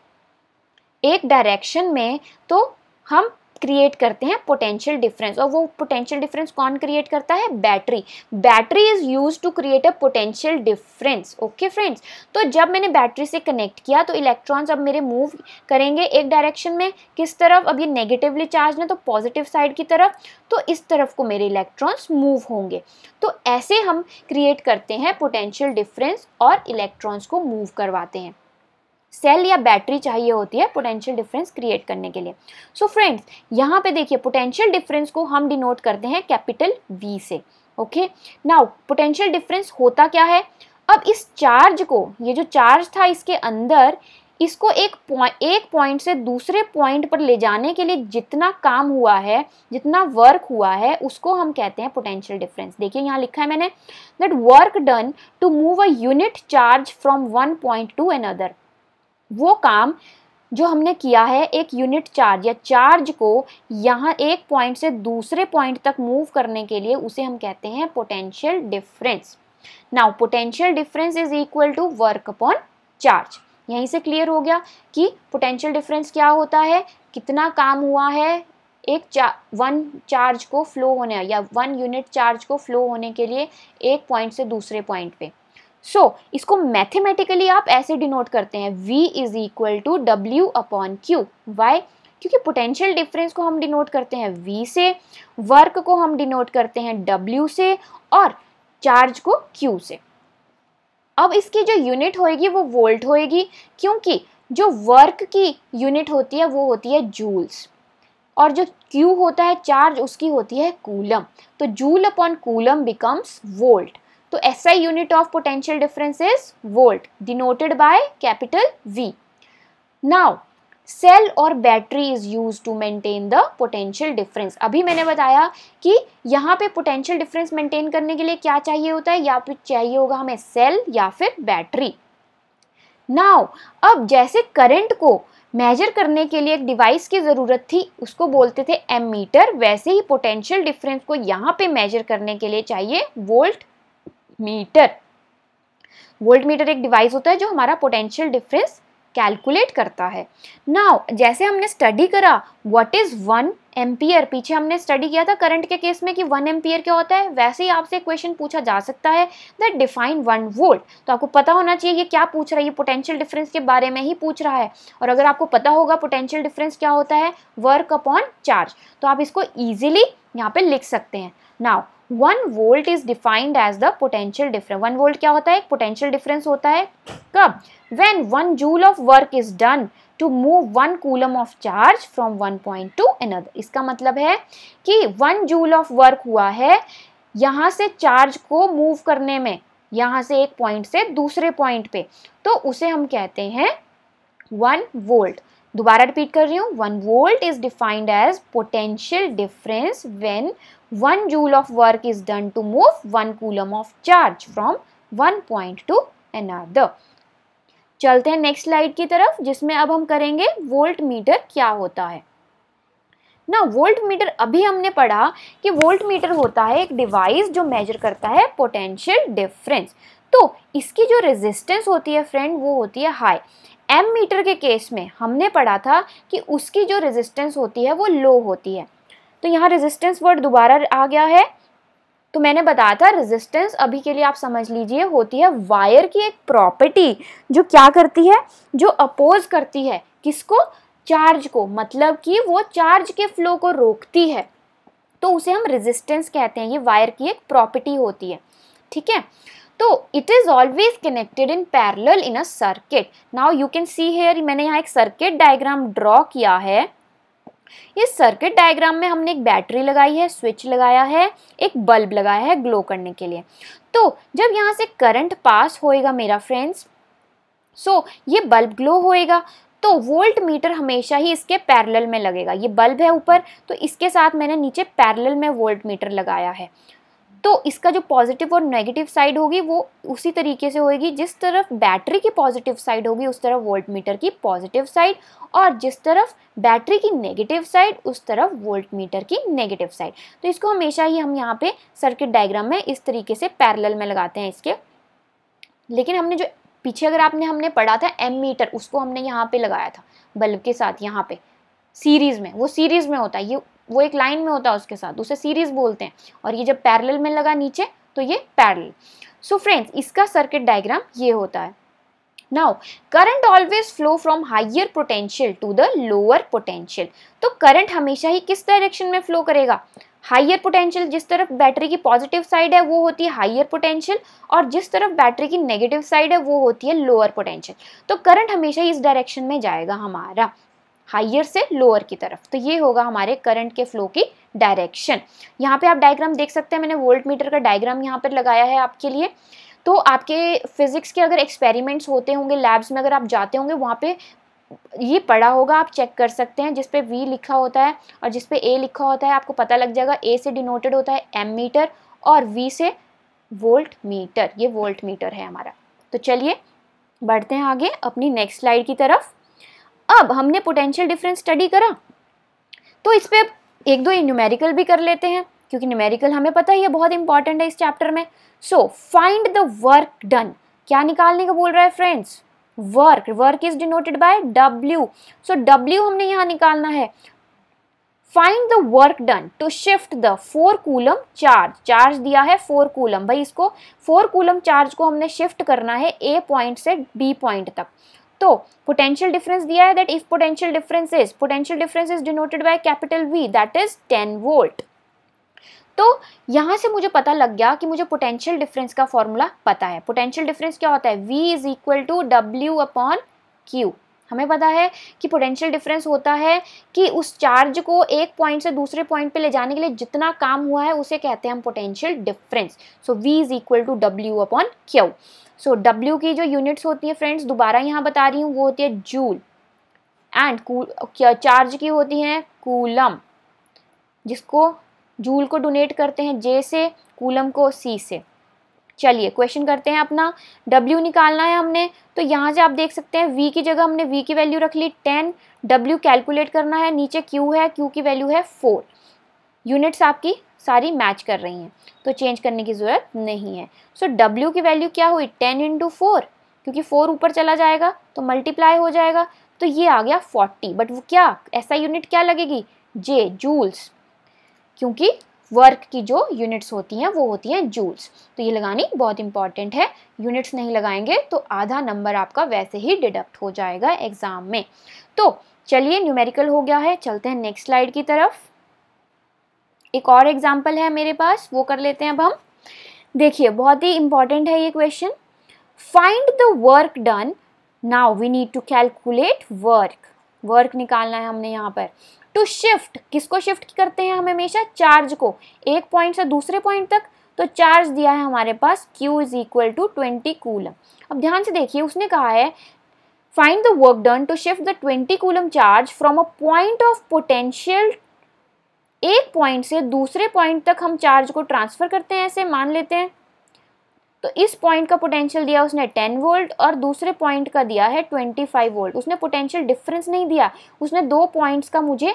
एक डायरेक्शन में तो हम क्रिएट करते हैं पोटेंशियल डिफरेंस और वो पोटेंशियल डिफरेंस कौन क्रिएट करता है battery battery is use to create a potential difference okay friends तो जब मैंने बैटरी से कनेक्ट किया तो इलेक्ट्रॉन्स अब मेरे मूव करेंगे एक डायरेक्शन में किस तरफ अब ये नेगेटिवली चार्ज है तो पॉजिटिव साइड की तरफ तो इस तरफ को मेरे इलेक्ट्रॉन्स मूव होंगे तो ऐसे हम क्रिएट करते हैं पोटेंशियल डिफरेंस और इलेक्ट्रॉन्स को मूव करवाते हैं सेल या बैटरी चाहिए होती है पोटेंशियल डिफरेंस क्रिएट करने के लिए सो so फ्रेंड्स यहाँ पे देखिए पोटेंशियल डिफरेंस को हम डिनोट करते हैं कैपिटल वी से ओके नाउ पोटेंशियल डिफरेंस होता क्या है अब इस चार्ज को ये जो चार्ज था इसके अंदर इसको एक पॉइंट एक पॉइंट से दूसरे पॉइंट पर ले जाने के लिए जितना काम हुआ है जितना वर्क हुआ है उसको हम कहते हैं पोटेंशियल डिफरेंस देखिए यहाँ लिखा है मैंने that work done to move a unit charge from one point to other वो काम जो हमने किया है एक यूनिट चार्ज या चार्ज को यहाँ एक पॉइंट से दूसरे पॉइंट तक मूव करने के लिए उसे हम कहते हैं potential difference now potential difference is equal to work upon charge यहीं से क्लियर हो गया कि पोटेंशियल डिफरेंस क्या होता है कितना काम हुआ है एक चा वन चार्ज को फ्लो होने या वन यूनिट चार्ज को फ्लो होने के लिए एक पॉइंट से दूसरे पॉइंट पे सो so, इसको मैथमेटिकली आप ऐसे डिनोट करते हैं v is equal to W upon Q why क्योंकि पोटेंशियल डिफरेंस को हम डिनोट करते हैं v से वर्क को हम डिनोट करते हैं w से और चार्ज को q से अब इसकी जो यूनिट होएगी वो वोल्ट होएगी क्योंकि जो वर्क की यूनिट होती है वो होती है जूल्स और जो क्यू होता है चार्ज उसकी होती है कूलम तो joule upon coulomb becomes volt तो SI unit of potential difference is volt denoted by capital V now cell और battery is use to maintain the potential difference अभी मैंने बताया कि यहाँ पे पोटेंशियल डिफरेंस मेंटेन करने के लिए क्या चाहिए होता है या फिर चाहिए होगा हमें सेल या फिर बैटरी नाउ अब जैसे करंट को मेजर करने के लिए एक डिवाइस की ज़रूरत थी उसको बोलते थे एम मीटर वैसे ही पोटेंशियल डिफरेंस को यहाँ पे मेजर करने के लिए चाहिए वोल्ट वोल्टमीटर वोल्टमीटर एक डिवाइस होता है जो हमारा पोटेंशियल डिफरेंस कैलकुलेट करता है नाउ जैसे हमने स्टडी करा व्हाट इज वन एम्पियर पीछे हमने स्टडी किया था करंट के केस में कि वन एम्पियर क्या होता है वैसे ही आपसे क्वेश्चन पूछा जा सकता है दैट डिफाइन वन वोल्ट तो आपको पता होना चाहिए ये क्या पूछ रहा है ये पोटेंशियल डिफरेंस के बारे में ही पूछ रहा है और अगर आपको पता होगा पोटेंशियल डिफरेंस क्या होता है वर्क अपॉन चार्ज तो आप इसको ईजिली यहाँ पे लिख सकते हैं now one volt is defined as the potential difference one volt क्या होता है एक पोटेंशियल डिफरेंस होता है कब when one joule of work is done to move one coulomb of charge from one point to another इसका मतलब है कि वन जूल ऑफ वर्क हुआ है यहाँ से चार्ज को मूव करने में यहाँ से एक पॉइंट से दूसरे पॉइंट पे तो उसे हम कहते हैं वन वोल्ट दोबारा रिपीट कर रही हूँ one volt is defined as potential difference when one joule of work is done to move one coulomb of charge from one point to another चलते हैं नेक्स्ट स्लाइड की तरफ जिसमें अब हम करेंगे वोल्ट मीटर क्या होता है ना वोल्ट मीटर अभी हमने पढ़ा कि वोल्ट मीटर होता है एक डिवाइस जो मेजर करता है पोटेंशियल डिफरेंस तो इसकी जो रेजिस्टेंस होती है फ्रेंड वो होती है हाई एम मीटर के केस में हमने पढ़ा था कि उसकी जो रेजिस्टेंस होती है वो लो होती है तो यहाँ रेजिस्टेंस वर्ड दोबारा आ गया है तो मैंने बताया था रेजिस्टेंस अभी के लिए आप समझ लीजिए होती है वायर की एक प्रॉपर्टी जो क्या करती है जो अपोज करती है किसको चार्ज को मतलब कि वो चार्ज के फ्लो को रोकती है तो उसे हम रेजिस्टेंस कहते हैं ये वायर की एक प्रॉपर्टी होती है ठीक है तो it is always connected in parallel in a circuit now you can see here मैंने यहाँ एक सर्किट डायग्राम ड्रॉ किया है इस सर्किट डायग्राम में हमने एक बैटरी लगाई है स्विच लगाया है एक बल्ब लगाया है ग्लो करने के लिए तो जब यहाँ से करंट पास होएगा मेरा फ्रेंड्स सो so, ये बल्ब ग्लो होएगा तो वोल्ट मीटर हमेशा ही इसके पैरेलल में लगेगा ये बल्ब है ऊपर तो इसके साथ मैंने नीचे पैरेलल में वोल्ट मीटर लगाया है तो इसका जो पॉजिटिव और नेगेटिव साइड होगी वो उसी तरीके से होगी जिस तरफ बैटरी की पॉजिटिव साइड होगी उस तरफ वोल्ट मीटर की पॉजिटिव साइड और जिस तरफ बैटरी की नेगेटिव साइड उस तरफ वोल्ट मीटर की नेगेटिव साइड तो इसको हमेशा ही हम यहाँ पे सर्किट डायग्राम में इस तरीके से पैरेलल में लगाते हैं इसके लेकिन हमने जो पीछे अगर आपने हमने पढ़ा था एम मीटर उसको हमने यहाँ पे लगाया था बल्ब के साथ यहाँ पे सीरीज़ में वो सीरीज़ में होता है ये वो एक लाइन में होता है उसके साथ उसे सीरीज बोलते हैं और ये जब पैरेलल में लगा नीचे तो ये पैरेलल सो फ्रेंड्स इसका सर्किट डायग्राम ये होता है now current always flow from higher potential to the lower potential तो करंट हमेशा ही किस डायरेक्शन में फ्लो करेगा हाइयर पोटेंशियल जिस तरफ बैटरी की पॉजिटिव साइड है वो होती है हाइयर पोटेंशियल और जिस तरफ बैटरी की नेगेटिव साइड है वो होती है लोअर पोटेंशियल तो करंट हमेशा इस डायरेक्शन में जाएगा हमारा हाइयर से लोअर की तरफ तो ये होगा हमारे करंट के फ्लो की डायरेक्शन यहाँ पे आप डायग्राम देख सकते हैं मैंने वोल्ट मीटर का डायग्राम यहाँ पर लगाया है आपके लिए तो आपके फिज़िक्स के अगर एक्सपेरिमेंट्स होते होंगे लैब्स में अगर आप जाते होंगे वहाँ पे ये पढ़ा होगा आप चेक कर सकते हैं जिस पे V लिखा होता है और जिस पे A लिखा होता है आपको पता लग जाएगा A से डिनोटेड होता है एम मीटर और V से वोल्ट मीटर ये वोल्ट मीटर है हमारा तो चलिए बढ़ते हैं आगे अपनी नेक्स्ट स्लाइड की तरफ अब हमने पोटेंशियल डिफरेंस स्टडी करा तो इस पर एक दो न्यूमेरिकल भी कर लेते हैं क्योंकि न्यूमेरिकल हमें पता ही है बहुत इंपॉर्टेंट है इस चैप्टर में so find the work done क्या निकालने का बोल रहा है friends work work is denoted by W so W हमने यहाँ निकालना है find the work done to shift the four coulomb charge charge दिया है फोर कूलम भाई इसको फोर कूलम चार्ज को हमने शिफ्ट करना है ए पॉइंट से बी पॉइंट तक तो पोटेंशियल डिफरेंस दिया है that if potential difference is potential difference is denoted by capital V that is 10 volt तो यहां से मुझे पता लग गया कि मुझे पोटेंशियल डिफरेंस का फॉर्मूला पता है पोटेंशियल डिफरेंस क्या होता है V is equal to W upon Q हमें पता है कि पोटेंशियल डिफरेंस होता है कि उस चार्ज को एक पॉइंट से दूसरे पॉइंट पे ले जाने के लिए जितना काम हुआ है उसे कहते हैं हम potential difference so V is equal to W upon Q so so, W की जो यूनिट्स होती हैं फ्रेंड्स दोबारा यहाँ बता रही हूँ वो होती है जूल एंड चार्ज की होती हैं कूलम जिसको जूल को डोनेट करते हैं जे से कूलम को सी से चलिए क्वेश्चन करते हैं अपना W निकालना है हमने तो यहाँ से आप देख सकते हैं V की जगह हमने V की वैल्यू रख ली 10 W कैलकुलेट करना है नीचे Q है Q की वैल्यू है 4 यूनिट्स आपकी सारी मैच कर रही हैं तो चेंज करने की ज़रूरत नहीं है सो so, की वैल्यू क्या हुई टेन इंटू फोर क्योंकि फोर ऊपर चला जाएगा तो मल्टीप्लाई हो जाएगा तो ये आ गया फोर्टी बट वो क्या ऐसा यूनिट क्या लगेगी जे जूल्स क्योंकि वर्क की जो यूनिट्स होती हैं वो होती हैं जूल्स तो ये लगानी बहुत इंपॉर्टेंट है यूनिट्स नहीं लगाएंगे तो आधा नंबर आपका वैसे ही डिडक्ट हो जाएगा एग्ज़ाम में तो चलिए न्यूमेरिकल हो गया है चलते हैं नेक्स्ट स्लाइड की तरफ एक और एग्जाम्पल है मेरे पास वो कर लेते हैं अब हम देखिए बहुत ही इंपॉर्टेंट है ये question find the work done now we need to calculate work work निकालना है हमने यहाँ पर टू शिफ्ट किसको शिफ्ट करते हैं हम हमेशा चार्ज को एक पॉइंट से दूसरे पॉइंट तक तो चार्ज दिया है हमारे पास Q is equal to twenty coulomb अब ध्यान से देखिए उसने कहा है find the work done to shift the twenty coulomb charge from a point of potential एक पॉइंट से दूसरे पॉइंट तक हम चार्ज को ट्रांसफ़र करते हैं ऐसे मान लेते हैं तो इस पॉइंट का पोटेंशियल दिया उसने 10 वोल्ट और दूसरे पॉइंट का दिया है 25 वोल्ट उसने पोटेंशियल डिफरेंस नहीं दिया उसने दो पॉइंट्स का मुझे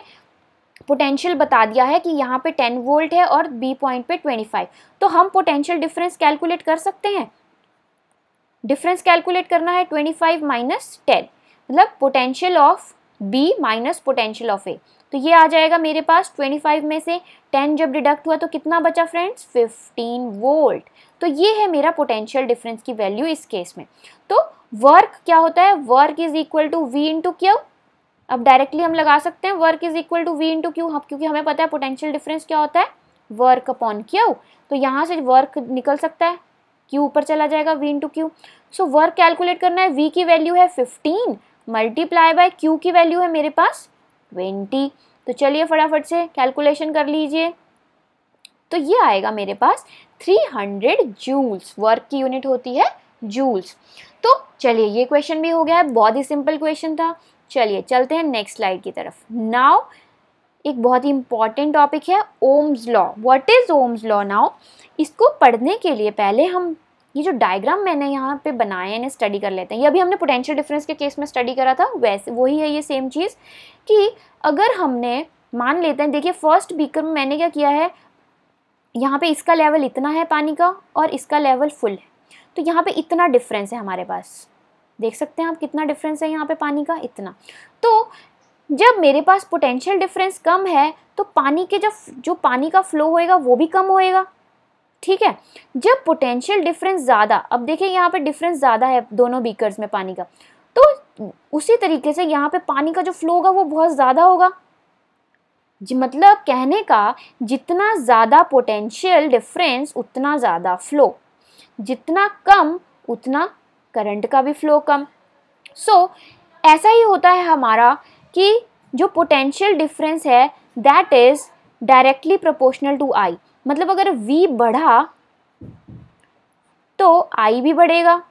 पोटेंशियल बता दिया है कि यहाँ पे 10 वोल्ट है और बी पॉइंट पे 25 तो हम पोटेंशियल डिफरेंस कैलकुलेट कर सकते हैं डिफरेंस कैलकुलेट करना है 25 फाइव माइनस टेन मतलब potential of B minus potential of A तो ये आ जाएगा मेरे पास 25 में से 10 जब डिडक्ट हुआ तो कितना बचा फ्रेंड्स 15 वोल्ट तो ये है मेरा पोटेंशियल डिफरेंस की वैल्यू इस केस में तो वर्क क्या होता है work is equal to V into Q अब डायरेक्टली हम लगा सकते हैं work is equal to V into Q हम क्योंकि हमें पता है पोटेंशियल डिफरेंस क्या होता है वर्क अपॉन क्यू तो यहाँ से वर्क निकल सकता है क्यू ऊपर चला जाएगा V into Q so work calculate करना है वी की वैल्यू है फिफ्टीन मल्टीप्लाई बाय क्यू की वैल्यू है मेरे पास ट्वेंटी तो चलिए फटाफट से कैलकुलेशन कर लीजिए तो ये आएगा मेरे पास थ्री हंड्रेड जूल्स वर्क की यूनिट होती है जूल्स तो चलिए ये क्वेश्चन भी हो गया है बहुत ही सिंपल क्वेश्चन था चलिए चलते हैं नेक्स्ट स्लाइड की तरफ नाउ एक बहुत ही इंपॉर्टेंट टॉपिक है ohms law what is Ohm's law now इसको पढ़ने के लिए पहले हम ये जो डायग्राम मैंने यहाँ पे बनाया है इन्हें स्टडी कर लेते हैं ये अभी हमने पोटेंशियल डिफरेंस के केस में स्टडी करा था वैसे वही है ये सेम चीज़ कि अगर हमने मान लेते हैं देखिए फर्स्ट बीकर में मैंने क्या किया है यहाँ पे इसका लेवल इतना है पानी का और इसका लेवल फुल है तो यहाँ पे इतना डिफरेंस है हमारे पास देख सकते हैं आप कितना डिफरेंस है यहाँ पे पानी का इतना तो जब मेरे पास पोटेंशियल डिफरेंस कम है तो पानी के जब जो पानी का फ्लो होएगा वो भी कम होएगा ठीक है जब पोटेंशियल डिफरेंस ज़्यादा अब देखिए यहाँ पे डिफरेंस ज़्यादा है दोनों बीकर्स में पानी का तो उसी तरीके से यहाँ पे पानी का जो फ्लो होगा वो बहुत ज़्यादा होगा मतलब कहने का जितना ज़्यादा पोटेंशियल डिफरेंस उतना ज़्यादा फ्लो जितना कम उतना करंट का भी फ्लो कम सो so, ऐसा ही होता है हमारा कि जो पोटेंशियल डिफरेंस है that is directly proportional to I मतलब अगर वी बढ़ा तो आई भी बढ़ेगा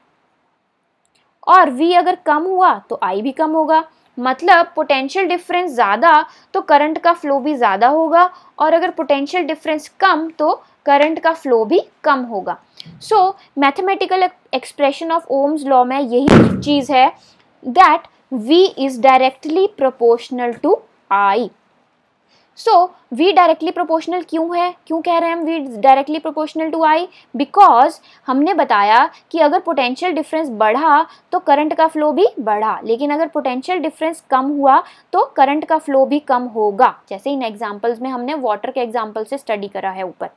और V अगर कम हुआ तो I भी कम होगा मतलब पोटेंशियल डिफरेंस ज़्यादा तो करंट का फ्लो भी ज़्यादा होगा और अगर पोटेंशियल डिफरेंस कम तो करंट का फ्लो भी कम होगा so mathematical expression of Ohm's law में यही चीज़ है that V is directly proportional to I so V directly proportional क्यों है क्यों कह रहे हैं हम V directly proportional to I because हमने बताया कि अगर पोटेंशियल डिफरेंस बढ़ा तो करंट का फ्लो भी बढ़ा लेकिन अगर पोटेंशियल डिफरेंस कम हुआ तो करंट का फ्लो भी कम होगा जैसे इन एग्जाम्पल्स में हमने वाटर के एग्जाम्पल से स्टडी करा है ऊपर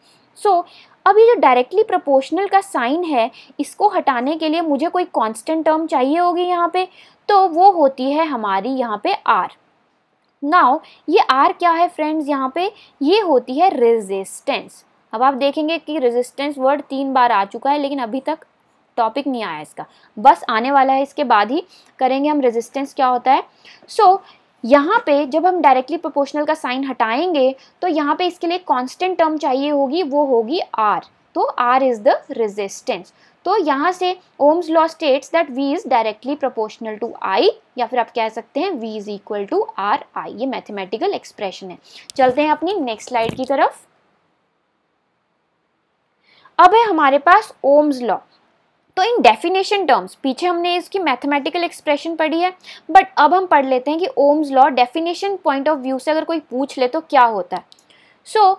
सो so, अब ये जो डायरेक्टली प्रोपोर्शनल का साइन है इसको हटाने के लिए मुझे कोई कांस्टेंट टर्म चाहिए होगी यहाँ पे तो वो होती है हमारी यहाँ पे आर नाउ ये आर क्या है फ्रेंड्स यहाँ पे ये होती है रेजिस्टेंस अब आप देखेंगे कि रेजिस्टेंस वर्ड तीन बार आ चुका है लेकिन अभी तक टॉपिक नहीं आया इसका बस आने वाला है इसके बाद ही करेंगे हम रेजिस्टेंस क्या होता है सो so, यहाँ पे जब हम डायरेक्टली प्रोपोर्शनल का साइन हटाएंगे तो यहाँ पे इसके लिए कांस्टेंट टर्म चाहिए होगी वो होगी आर तो आर इज़ द रेजिस्टेंस तो यहाँ से Ohm's law states that V is directly proportional to I या फिर आप कह सकते हैं V is equal to R I ये मैथमेटिकल एक्सप्रेशन है चलते हैं अपनी नेक्स्ट स्लाइड की तरफ अब है हमारे पास ओम्स लॉ तो इन डेफिनेशन टर्म्स पीछे हमने इसकी मैथमेटिकल एक्सप्रेशन पढ़ी है बट अब हम पढ़ लेते हैं कि Ohm's law definition point of view से अगर कोई पूछ ले तो क्या होता है सो so,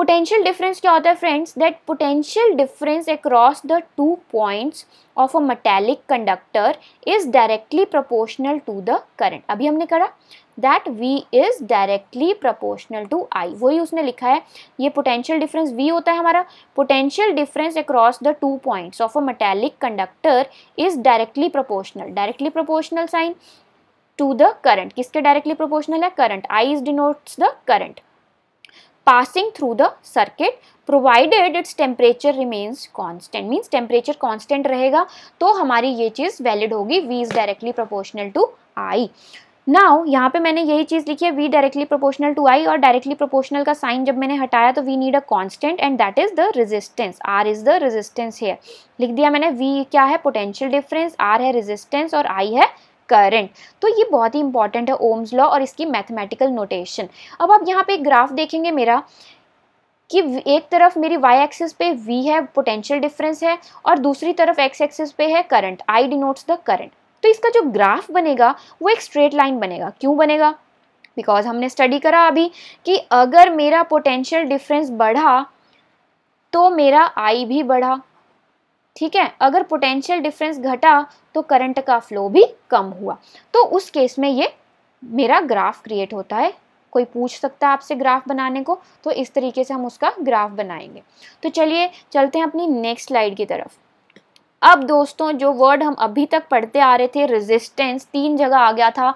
पोटेंशियल डिफरेंस क्या होता है friends that potential difference across the two points of a metallic conductor is directly proportional to the current अभी हमने करा that V is directly proportional to I वही उसने लिखा है ये पोटेंशियल डिफरेंस V होता है हमारा potential difference across the two points of a metallic conductor is directly proportional directly proportional sign to the current किसके डायरेक्टली प्रोपोर्शनल है current I is denotes the current passing through the circuit provided its temperature remains constant means temperature constant रहेगा तो हमारी ये चीज़ valid होगी V is directly proportional to I now यहाँ पे मैंने यही चीज़ लिखी है V directly proportional to I और डायरेक्टली प्रोपोर्शनल का साइन जब मैंने हटाया तो we need a constant and that is the resistance R is the resistance here लिख दिया मैंने वी क्या है पोटेंशियल डिफरेंस आर है रेजिस्टेंस और आई है करंट तो ये बहुत ही इंपॉर्टेंट है ओम्स लॉ और इसकी मैथमेटिकल नोटेशन अब आप यहाँ पे एक ग्राफ देखेंगे मेरा कि एक तरफ मेरी वाई एक्सिस पे वी है पोटेंशियल डिफरेंस है और दूसरी तरफ एक्स एक्सिस पे है current I denotes the current तो इसका जो ग्राफ बनेगा वो एक स्ट्रेट लाइन बनेगा क्यों बनेगा बिकॉज हमने स्टडी करा अभी कि अगर मेरा पोटेंशियल डिफरेंस बढ़ा तो मेरा आई भी बढ़ा ठीक है अगर पोटेंशियल डिफरेंस घटा तो करंट का फ्लो भी कम हुआ तो उस केस में ये मेरा ग्राफ क्रिएट होता है कोई पूछ सकता है आपसे ग्राफ बनाने को तो इस तरीके से हम उसका ग्राफ बनाएंगे तो चलिए चलते हैं अपनी नेक्स्ट स्लाइड की तरफ अब दोस्तों जो वर्ड हम अभी तक पढ़ते आ रहे थे रेजिस्टेंस तीन जगह आ गया था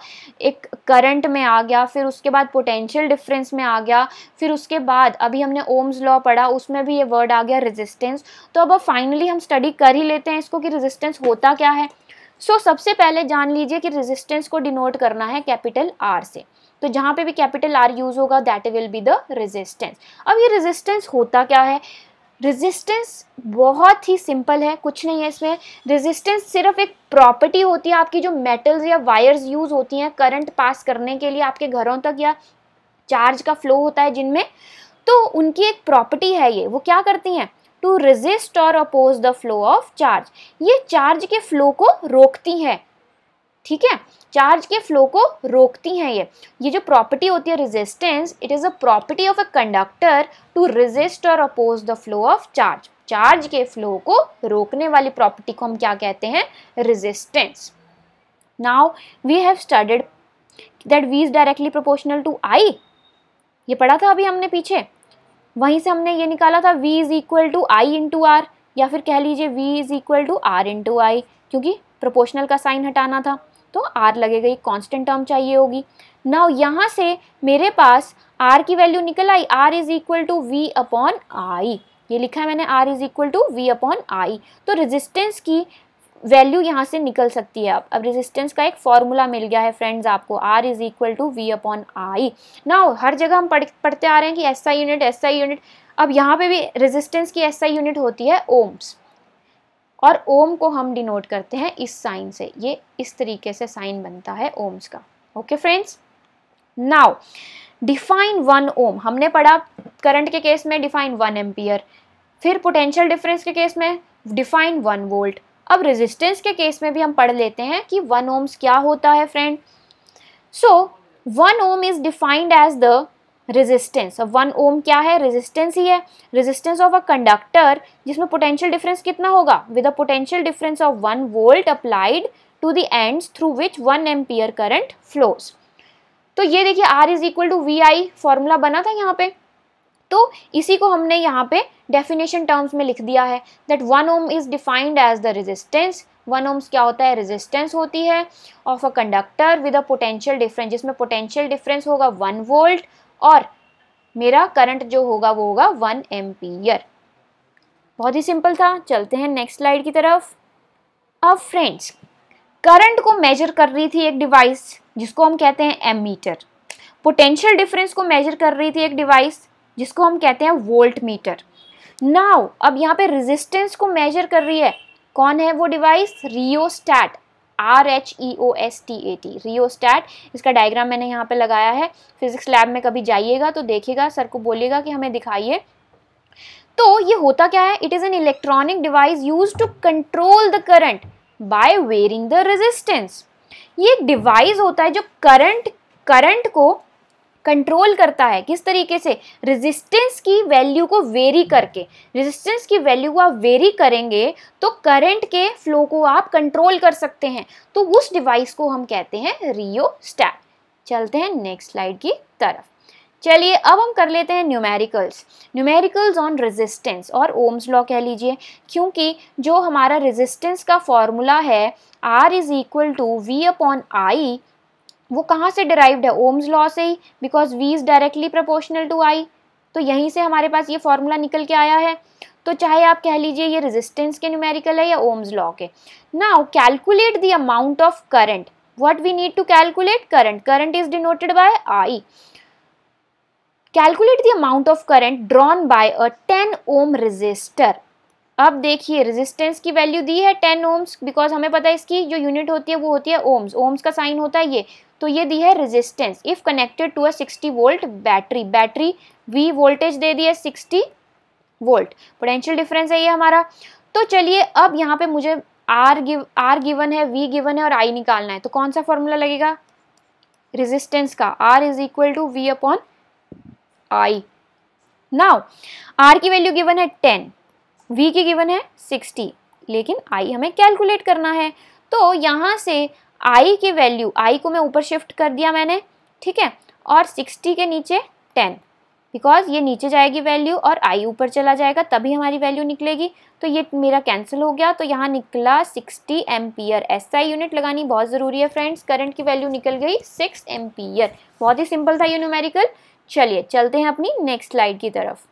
एक करंट में आ गया फिर उसके बाद पोटेंशियल डिफरेंस में आ गया फिर उसके बाद अभी हमने ओम्स लॉ पढ़ा उसमें भी ये वर्ड आ गया रेजिस्टेंस तो अब फाइनली हम स्टडी कर ही लेते हैं इसको कि रेजिस्टेंस होता क्या है सो so, सबसे पहले जान लीजिए कि रेजिस्टेंस को डिनोट करना है कैपिटल आर से तो जहाँ पे भी कैपिटल आर यूज़ होगा that will be the resistance अब ये रेजिस्टेंस होता क्या है रेजिस्टेंस बहुत ही सिंपल है कुछ नहीं है इसमें रेजिस्टेंस सिर्फ एक प्रॉपर्टी होती है आपकी जो मेटल्स या वायर्स यूज़ होती हैं करंट पास करने के लिए आपके घरों तक या चार्ज का फ्लो होता है जिनमें तो उनकी एक प्रॉपर्टी है ये वो क्या करती हैं टू रेजिस्ट और oppose the flow of charge ये चार्ज के फ्लो को रोकती हैं ठीक है चार्ज के फ्लो को रोकती हैं ये ये जो प्रॉपर्टी होती है resistance it is a property of a conductor to resist और oppose the flow of charge charge के फ्लो को रोकने वाली प्रॉपर्टी को हम क्या कहते हैं resistance now we have studied that V is directly proportional to I ये पढ़ा था अभी हमने पीछे वहीं से हमने ये निकाला था V is equal to I into R या फिर कह लीजिए V is equal to R into I क्योंकि प्रोपोर्शनल का साइन हटाना था तो आर लगेगा ये कांस्टेंट टर्म चाहिए होगी नाउ यहाँ से मेरे पास आर की वैल्यू निकल आई R is equal to V upon I ये लिखा है मैंने R is equal to V upon I तो रेजिस्टेंस की वैल्यू यहाँ से निकल सकती है आप अब रेजिस्टेंस का एक फॉर्मूला मिल गया है फ्रेंड्स आपको R is equal to V upon I ना हर जगह हम पढ़ पढ़ते आ रहे हैं कि S I unit S I unit अब यहाँ पे भी रेजिस्टेंस की एस आई यूनिट होती है ओम्स और ओम को हम डिनोट करते हैं इस साइन से ये इस तरीके से साइन बनता है ओम्स का okay friends now define one ohm हमने पढ़ा करंट के केस में डिफाइन वन एम्पियर फिर पोटेंशियल डिफरेंस के केस में डिफाइन वन वोल्ट अब रेजिस्टेंस के केस में भी हम पढ़ लेते हैं कि वन ओम्स क्या होता है friend so one ohm is defined as the resistance अब वन ओम क्या है रेजिस्टेंस ही है रेजिस्टेंस ऑफ अ कंडक्टर जिसमें पोटेंशियल डिफरेंस कितना होगा with a potential difference of one volt applied to the ends through which one ampere current flows तो ये देखिए R is equal to V I formula बना था यहाँ पे तो इसी को हमने यहाँ पे डेफिनेशन टर्म्स में लिख दिया है that one ohm is defined as the resistance one ohms क्या होता है रेजिस्टेंस होती है of a conductor with a potential difference जिसमें पोटेंशियल डिफरेंस होगा वन वोल्ट और मेरा करंट जो होगा वो होगा वन एम्पियर बहुत ही सिंपल था चलते हैं नेक्स्ट स्लाइड की तरफ अब फ्रेंड्स करंट को मेजर कर रही थी एक डिवाइस जिसको हम कहते हैं एम मीटर पोटेंशियल डिफरेंस को मेजर कर रही थी एक डिवाइस जिसको हम कहते हैं वोल्ट मीटर नाउ अब यहाँ पे रेजिस्टेंस को मेजर कर रही है कौन है वो device rheostat R H E O S T A T rheostat इसका डायग्राम मैंने यहाँ पे लगाया है फिजिक्स लैब में कभी जाइएगा तो देखिएगा सर को बोलिएगा कि हमें दिखाइए तो ये होता क्या है it is an electronic device use to control the current by varying the resistance ये एक डिवाइस होता है जो करंट करंट को कंट्रोल करता है किस तरीके से रेजिस्टेंस की वैल्यू को वेरी करके रेजिस्टेंस की वैल्यू को आप वेरी करेंगे तो करंट के फ्लो को आप कंट्रोल कर सकते हैं तो उस डिवाइस को हम कहते हैं रियो स्टैट चलते हैं नेक्स्ट स्लाइड की तरफ चलिए अब हम कर लेते हैं न्यूमेरिकल्स न्यूमेरिकल्स ऑन रेजिस्टेंस और ओम्स लॉ कह लीजिए क्योंकि जो हमारा रेजिस्टेंस का फॉर्मूला है R is equal to V upon I वो कहाँ से डिराइव्ड है ओम्स लॉ से ही because V is directly proportional to I तो यहीं से हमारे पास ये फॉर्मूला निकल के आया है तो चाहे आप कह लीजिए ये रेजिस्टेंस के न्यूमेरिकल है या ओम्स लॉ के now calculate the amount of current what we need to calculate current current is denoted by I calculate the amount of current drawn by a 10 ohm resistor अब देखिए रेजिस्टेंस की वैल्यू दी है 10 ओम्स बिकॉज हमें पता है इसकी जो यूनिट होती है वो होती है ओम्स ओम्स का साइन होता है ये तो ये दी है resistance if connected to a 60 volt battery battery V voltage दे दिया है 60 वोल्ट पोटेंशियल डिफरेंस है ये हमारा तो चलिए अब यहाँ पे मुझे आर गिव आर गिवन है वी गिवन है और आई निकालना है तो कौन सा फॉर्मूला लगेगा रेजिस्टेंस का R is equal to V upon I now R की वैल्यू गिवन है टेन वी की गिवन है सिक्सटी लेकिन आई हमें कैलकुलेट करना है तो यहाँ से आई की वैल्यू आई को मैं ऊपर शिफ्ट कर दिया मैंने ठीक है और सिक्सटी के नीचे टेन बिकॉज ये नीचे जाएगी वैल्यू और आई ऊपर चला जाएगा तभी हमारी वैल्यू निकलेगी तो ये मेरा कैंसिल हो गया तो यहाँ निकला 60 एम्पियर ऐसा यूनिट लगानी बहुत ज़रूरी है फ्रेंड्स करंट की वैल्यू निकल गई 6 एम्पियर बहुत ही सिंपल था ये न्यूमेरिकल चलिए चलते हैं अपनी नेक्स्ट स्लाइड की तरफ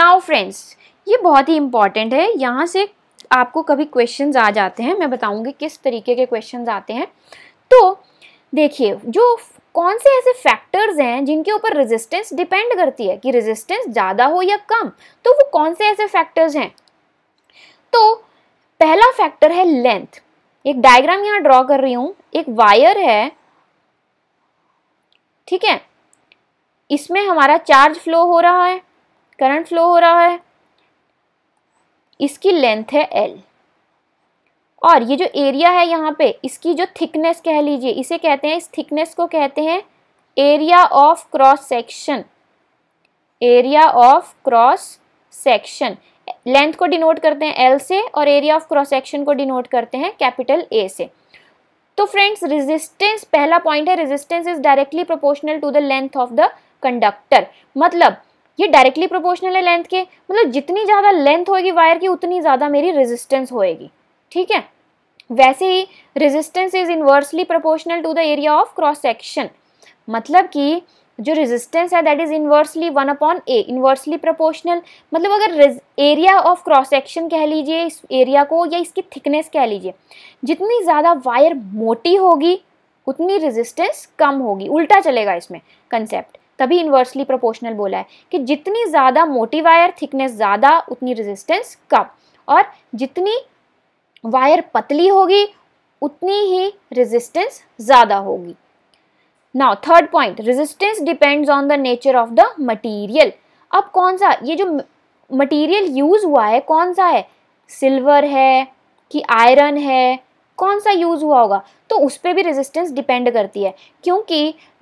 नाउ फ्रेंड्स ये बहुत ही इंपॉर्टेंट है यहाँ से आपको कभी क्वेश्चन आ जाते हैं मैं बताऊँगी किस तरीके के क्वेश्चन आते हैं तो देखिए जो कौन से ऐसे फैक्टर्स हैं जिनके ऊपर रेजिस्टेंस डिपेंड करती है कि रेजिस्टेंस ज़्यादा हो या कम तो वो कौन से ऐसे फैक्टर्स हैं तो पहला फैक्टर है लेंथ एक डायग्राम यहाँ ड्रॉ कर रही हूँ एक वायर है ठीक है इसमें हमारा चार्ज फ्लो हो रहा है करंट फ्लो हो रहा है इसकी लेंथ है एल और ये जो एरिया है यहाँ पे इसकी जो थिकनेस कह लीजिए इसे कहते हैं इस थिकनेस को कहते हैं area of cross section area of cross section length को डिनोट करते हैं एल से और एरिया ऑफ क्रॉस सेक्शन को डिनोट करते हैं कैपिटल ए से तो फ्रेंड्स रेजिस्टेंस पहला पॉइंट है resistance is directly proportional to the length of the conductor मतलब ये डायरेक्टली प्रोपोर्शनल है लेंथ के मतलब जितनी ज़्यादा लेंथ होएगी वायर की उतनी ज़्यादा मेरी रेजिस्टेंस होएगी ठीक है वैसे ही resistance is inversely proportional to the area of cross section मतलब कि जो रेजिस्टेंस है that is inversely one upon A inversely proportional मतलब अगर एरिया ऑफ क्रॉस सेक्शन कह लीजिए इस एरिया को या इसकी थिकनेस कह लीजिए जितनी ज़्यादा वायर मोटी होगी उतनी रेजिस्टेंस कम होगी उल्टा चलेगा इसमें कंसेप्ट तभी इन्वर्सली प्रोपोर्शनल बोला है कि जितनी ज़्यादा मोटी वायर थिकनेस ज़्यादा उतनी रेजिस्टेंस कम और जितनी वायर पतली होगी उतनी ही रेजिस्टेंस ज़्यादा होगी now third point resistance depends on the nature of the material अब कौन सा ये जो मटीरियल यूज़ हुआ है कौन सा है सिल्वर है कि आयरन है कौन सा यूज़ हुआ होगा तो उस पर भी रेजिस्टेंस डिपेंड करती है क्योंकि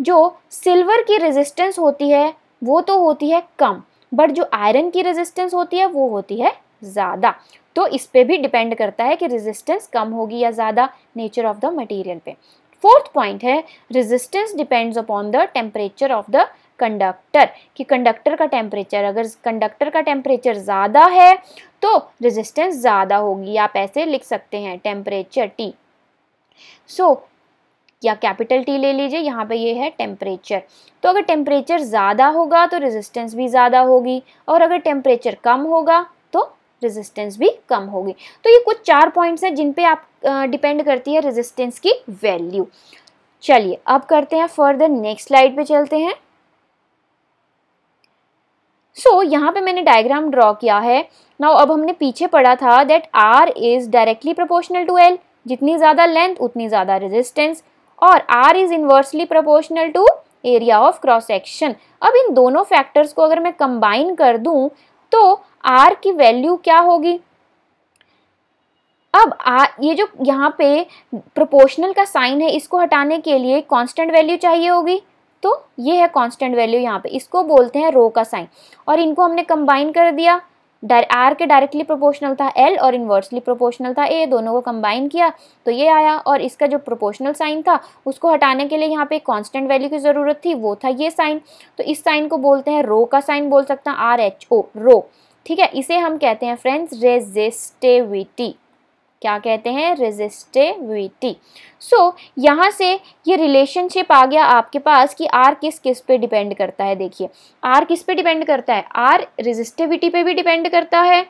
जो सिल्वर की रेजिस्टेंस होती है वो तो होती है कम बट जो आयरन की रेजिस्टेंस होती है वो होती है ज़्यादा तो इस पर भी डिपेंड करता है कि रेजिस्टेंस कम होगी या ज़्यादा नेचर ऑफ द मटेरियल पे फोर्थ पॉइंट है resistance depends upon the temperature of the conductor कि कंडक्टर का टेम्परेचर अगर कंडक्टर का टेम्परेचर ज़्यादा है तो रेजिस्टेंस ज़्यादा होगी आप ऐसे लिख सकते हैं टेम्परेचर टी सो या कैपिटल टी ले लीजिए यहाँ पे ये है टेम्परेचर तो अगर टेम्परेचर ज़्यादा होगा तो रेजिस्टेंस भी ज़्यादा होगी और अगर टेम्परेचर कम होगा तो रेजिस्टेंस भी कम होगी तो ये कुछ चार पॉइंट्स हैं जिन पे आप डिपेंड करती है रेजिस्टेंस की वैल्यू चलिए अब करते हैं फर्दर नेक्स्ट स्लाइड पे चलते हैं सो so, यहाँ पे मैंने डायग्राम ड्रॉ किया है नाउ अब हमने पीछे पढ़ा था that R is directly proportional to L जितनी ज़्यादा लेंथ उतनी ज़्यादा रेजिस्टेंस और R is inversely proportional to area of cross section अब इन दोनों फैक्टर्स को अगर मैं कंबाइन कर दूँ तो आर की वैल्यू क्या होगी अब आ, ये जो यहाँ पे प्रोपोर्शनल का साइन है इसको हटाने के लिए कांस्टेंट वैल्यू चाहिए होगी तो ये है कांस्टेंट वैल्यू यहाँ पे इसको बोलते हैं रो का साइन और इनको हमने कंबाइन कर दिया आर के डायरेक्टली प्रोपोर्शनल था एल और इन्वर्सली प्रोपोर्शनल था ए दोनों को कंबाइन किया तो ये आया और इसका जो प्रोपोर्शनल साइन था उसको हटाने के लिए यहाँ पे कांस्टेंट वैल्यू की ज़रूरत थी वो था ये साइन तो इस साइन को बोलते हैं रो का साइन बोल सकते हैं आर एच ओ रो ठीक है इसे हम कहते हैं फ्रेंड्स रेजिस्टिविटी क्या कहते हैं रेजिस्टिविटी सो so, यहाँ से ये रिलेशनशिप आ गया आपके पास कि आर किस किस पे डिपेंड करता है देखिए आर किस पे डिपेंड करता है आर रेजिस्टिविटी पे भी डिपेंड करता है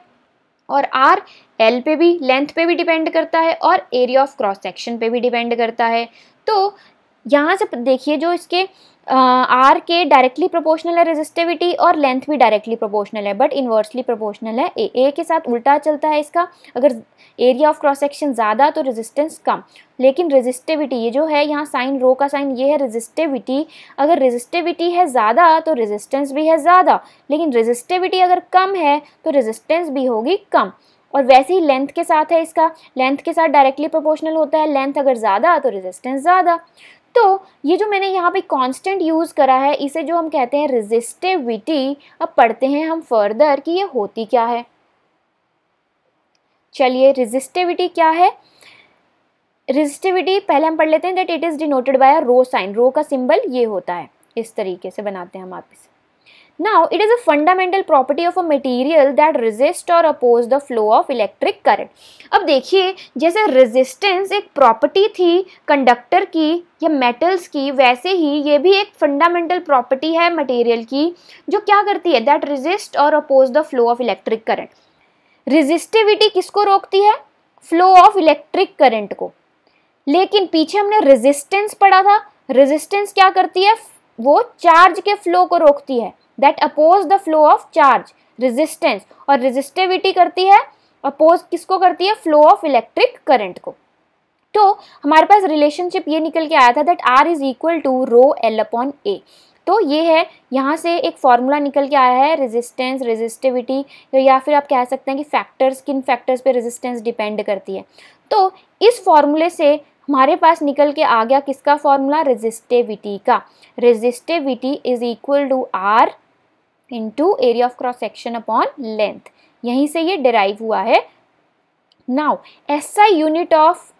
और आर एल पे भी लेंथ पे भी डिपेंड करता है और एरिया ऑफ क्रॉस सेक्शन पे भी डिपेंड करता है तो यहाँ से देखिए जो इसके आर के डायरेक्टली प्रोपोर्शनल है रेजिस्टिविटी और लेंथ भी डायरेक्टली प्रोपोर्शनल है बट इन्वर्सली प्रोपोर्शनल है ए ए के साथ उल्टा चलता है इसका अगर एरिया ऑफ क्रॉस सेक्शन ज़्यादा तो रेजिस्टेंस कम लेकिन रेजिस्टिविटी ये जो है यहाँ साइन रो का साइन ये है रेजिस्टिविटी अगर रेजिस्टिविटी है ज़्यादा तो रेजिस्टेंस भी है ज़्यादा लेकिन रेजिस्टिविटी अगर कम है तो रेजिस्टेंस भी होगी कम और वैसे ही लेंथ के साथ है इसका लेंथ के साथ डायरेक्टली प्रोपोर्शनल होता है लेंथ अगर ज़्यादा तो रेजिस्टेंस ज़्यादा तो ये जो मैंने यहाँ पे कांस्टेंट यूज़ करा है इसे जो हम कहते हैं रेजिस्टिविटी अब पढ़ते हैं हम फर्दर कि ये होती क्या है चलिए रेजिस्टिविटी क्या है रेजिस्टिविटी पहले हम पढ़ लेते हैं that it is denoted by rho sign rho का सिंबल ये होता है इस तरीके से बनाते हैं हम आप इसे Now, it is a fundamental property of a material that resist or oppose the flow of electric current. अब देखिए जैसे resistance एक property थी conductor की या metals की वैसे ही ये भी एक fundamental property है material की जो क्या करती है that resist or oppose the flow of electric current. resistivity किसको रोकती है flow of electric current को लेकिन पीछे हमने resistance पढ़ा था resistance क्या करती है वो चार्ज के फ्लो को रोकती है that oppose the flow of charge resistance और रेजिस्टिविटी करती है अपोज किसको करती है फ्लो ऑफ इलेक्ट्रिक करंट को तो हमारे पास रिलेशनशिप ये निकल के आया था that R is equal to rho L upon A तो ये है यहाँ से एक फार्मूला निकल के आया है रेजिस्टेंस रेजिस्टिविटी या फिर आप कह सकते हैं कि फैक्टर्स किन फैक्टर्स पे रेजिस्टेंस डिपेंड करती है तो इस फॉर्मूले से हमारे पास निकल के आ गया किसका फॉर्मूला रेजिस्टिविटी का resistivity is equal to R into area of cross section upon length यहीं से ये डिराइव हुआ है now SI unit of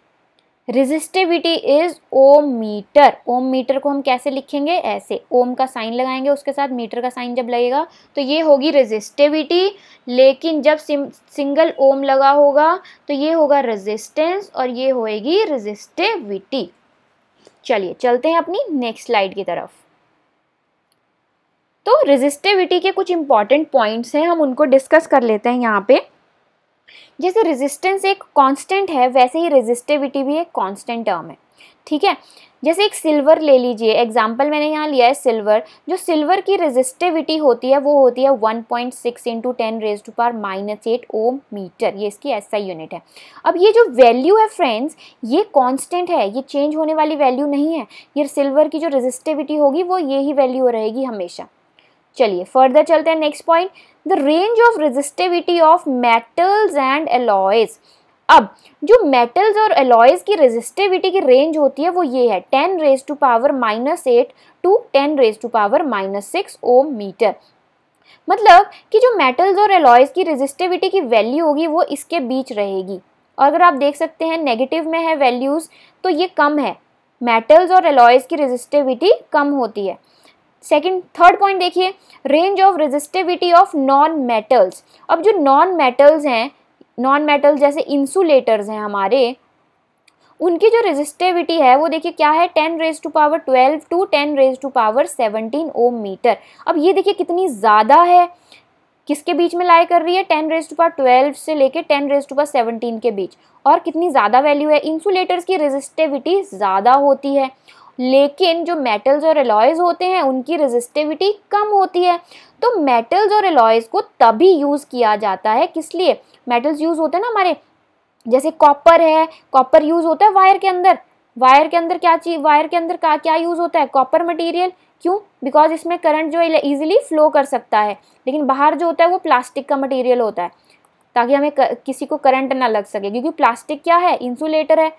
resistivity is ohm metre ohm metre को हम कैसे लिखेंगे ऐसे ओम का साइन लगाएंगे उसके साथ मीटर का साइन जब लगेगा तो ये होगी रेजिस्टिविटी लेकिन जब सिंगल ओम लगा होगा तो ये होगा रेजिस्टेंस और ये होएगी रेजिस्टिविटी चलिए चलते हैं अपनी नेक्स्ट स्लाइड की तरफ तो रेजिस्टिविटी के कुछ इंपॉर्टेंट पॉइंट्स हैं हम उनको डिस्कस कर लेते हैं यहाँ पे जैसे रेजिस्टेंस एक कांस्टेंट है वैसे ही रेजिस्टिविटी भी एक कांस्टेंट टर्म है ठीक है जैसे एक सिल्वर ले लीजिए एग्जाम्पल मैंने यहाँ लिया है सिल्वर जो सिल्वर की रेजिस्टिविटी होती है वो होती है 1.6 point six into ten raise to power minus eight ohm metre ये इसकी ऐसा यूनिट है अब ये जो वैल्यू है फ्रेंड्स ये कांस्टेंट है ये चेंज होने वाली वैल्यू नहीं है ये सिल्वर की जो रेजिस्टिविटी होगी वो यही वैल्यू रहेगी हमेशा चलिए फर्दर चलते हैं next point the range of resistivity of metals and alloys अब जो मेटल्स और एलॉयज की रेजिस्टिविटी की रेंज होती है वो ये है ten raise to power minus eight to ten raise to power minus six ohm metre मतलब कि जो मेटल्स और एलॉयज की रेजिस्टिविटी की वैल्यू होगी वो इसके बीच रहेगी और अगर आप देख सकते हैं नेगेटिव में है वैल्यूज़ तो ये कम है मेटल्स और एलॉयज की रेजिस्टिविटी कम होती है सेकेंड थर्ड पॉइंट देखिए range of resistivity of non metals अब जो नॉन मेटल्स हैं नॉन मेटल्स जैसे इंसुलेटर्स हैं हमारे उनकी जो रेजिस्टिविटी है वो देखिए क्या है ten raise to power twelve to ten raise to power seventeen ohm metre अब ये देखिए कितनी ज़्यादा है किसके बीच में लाई कर रही है ten raise to power twelve से लेके ten raise to power seventeen के बीच और कितनी ज़्यादा वैल्यू है इंसुलेटर्स की रेजिस्टिविटी ज़्यादा होती है लेकिन जो मेटल्स और एलॉयज़ होते हैं उनकी रेजिस्टिविटी कम होती है तो मेटल्स और एलॉयज़ को तभी यूज़ किया जाता है किस लिए मेटल्स यूज़ होते हैं ना हमारे जैसे कॉपर है कॉपर यूज़ होता है वायर के अंदर वायर के अंदर क्या चीज वायर के अंदर का क्या यूज़ होता है कॉपर मटेरियल क्यों बिकॉज इसमें करंट जो है ईजिली फ्लो कर सकता है लेकिन बाहर जो होता है वो प्लास्टिक का मटेरियल होता है ताकि हमें किसी को करंट ना लग सके क्योंकि प्लास्टिक क्या है इंसुलेटर है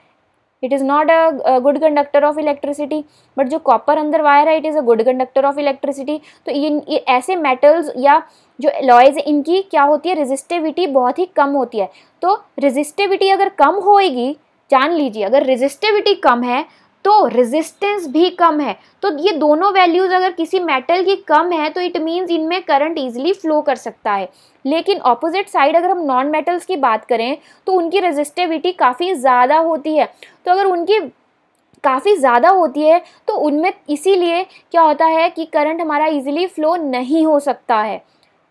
it is not a good conductor of electricity but जो कॉपर अंदर वायर है it is a good conductor of electricity तो ये ऐसे मेटल्स या जो लॉयज इनकी क्या होती है रेजिस्टिविटी बहुत ही कम होती है तो रेजिस्टिविटी अगर कम होएगी जान लीजिए अगर रेजिस्टिविटी कम है तो रेजिस्टेंस भी कम है तो ये दोनों वैल्यूज़ अगर किसी मेटल की कम है तो इट मीन्स इनमें करंट ईज़िली फ्लो कर सकता है लेकिन ऑपोजिट साइड अगर हम नॉन मेटल्स की बात करें तो उनकी रेजिस्टिविटी काफ़ी ज़्यादा होती है तो अगर उनकी काफ़ी ज़्यादा होती है तो उनमें इसीलिए क्या होता है कि करंट हमारा ईजिली फ्लो नहीं हो सकता है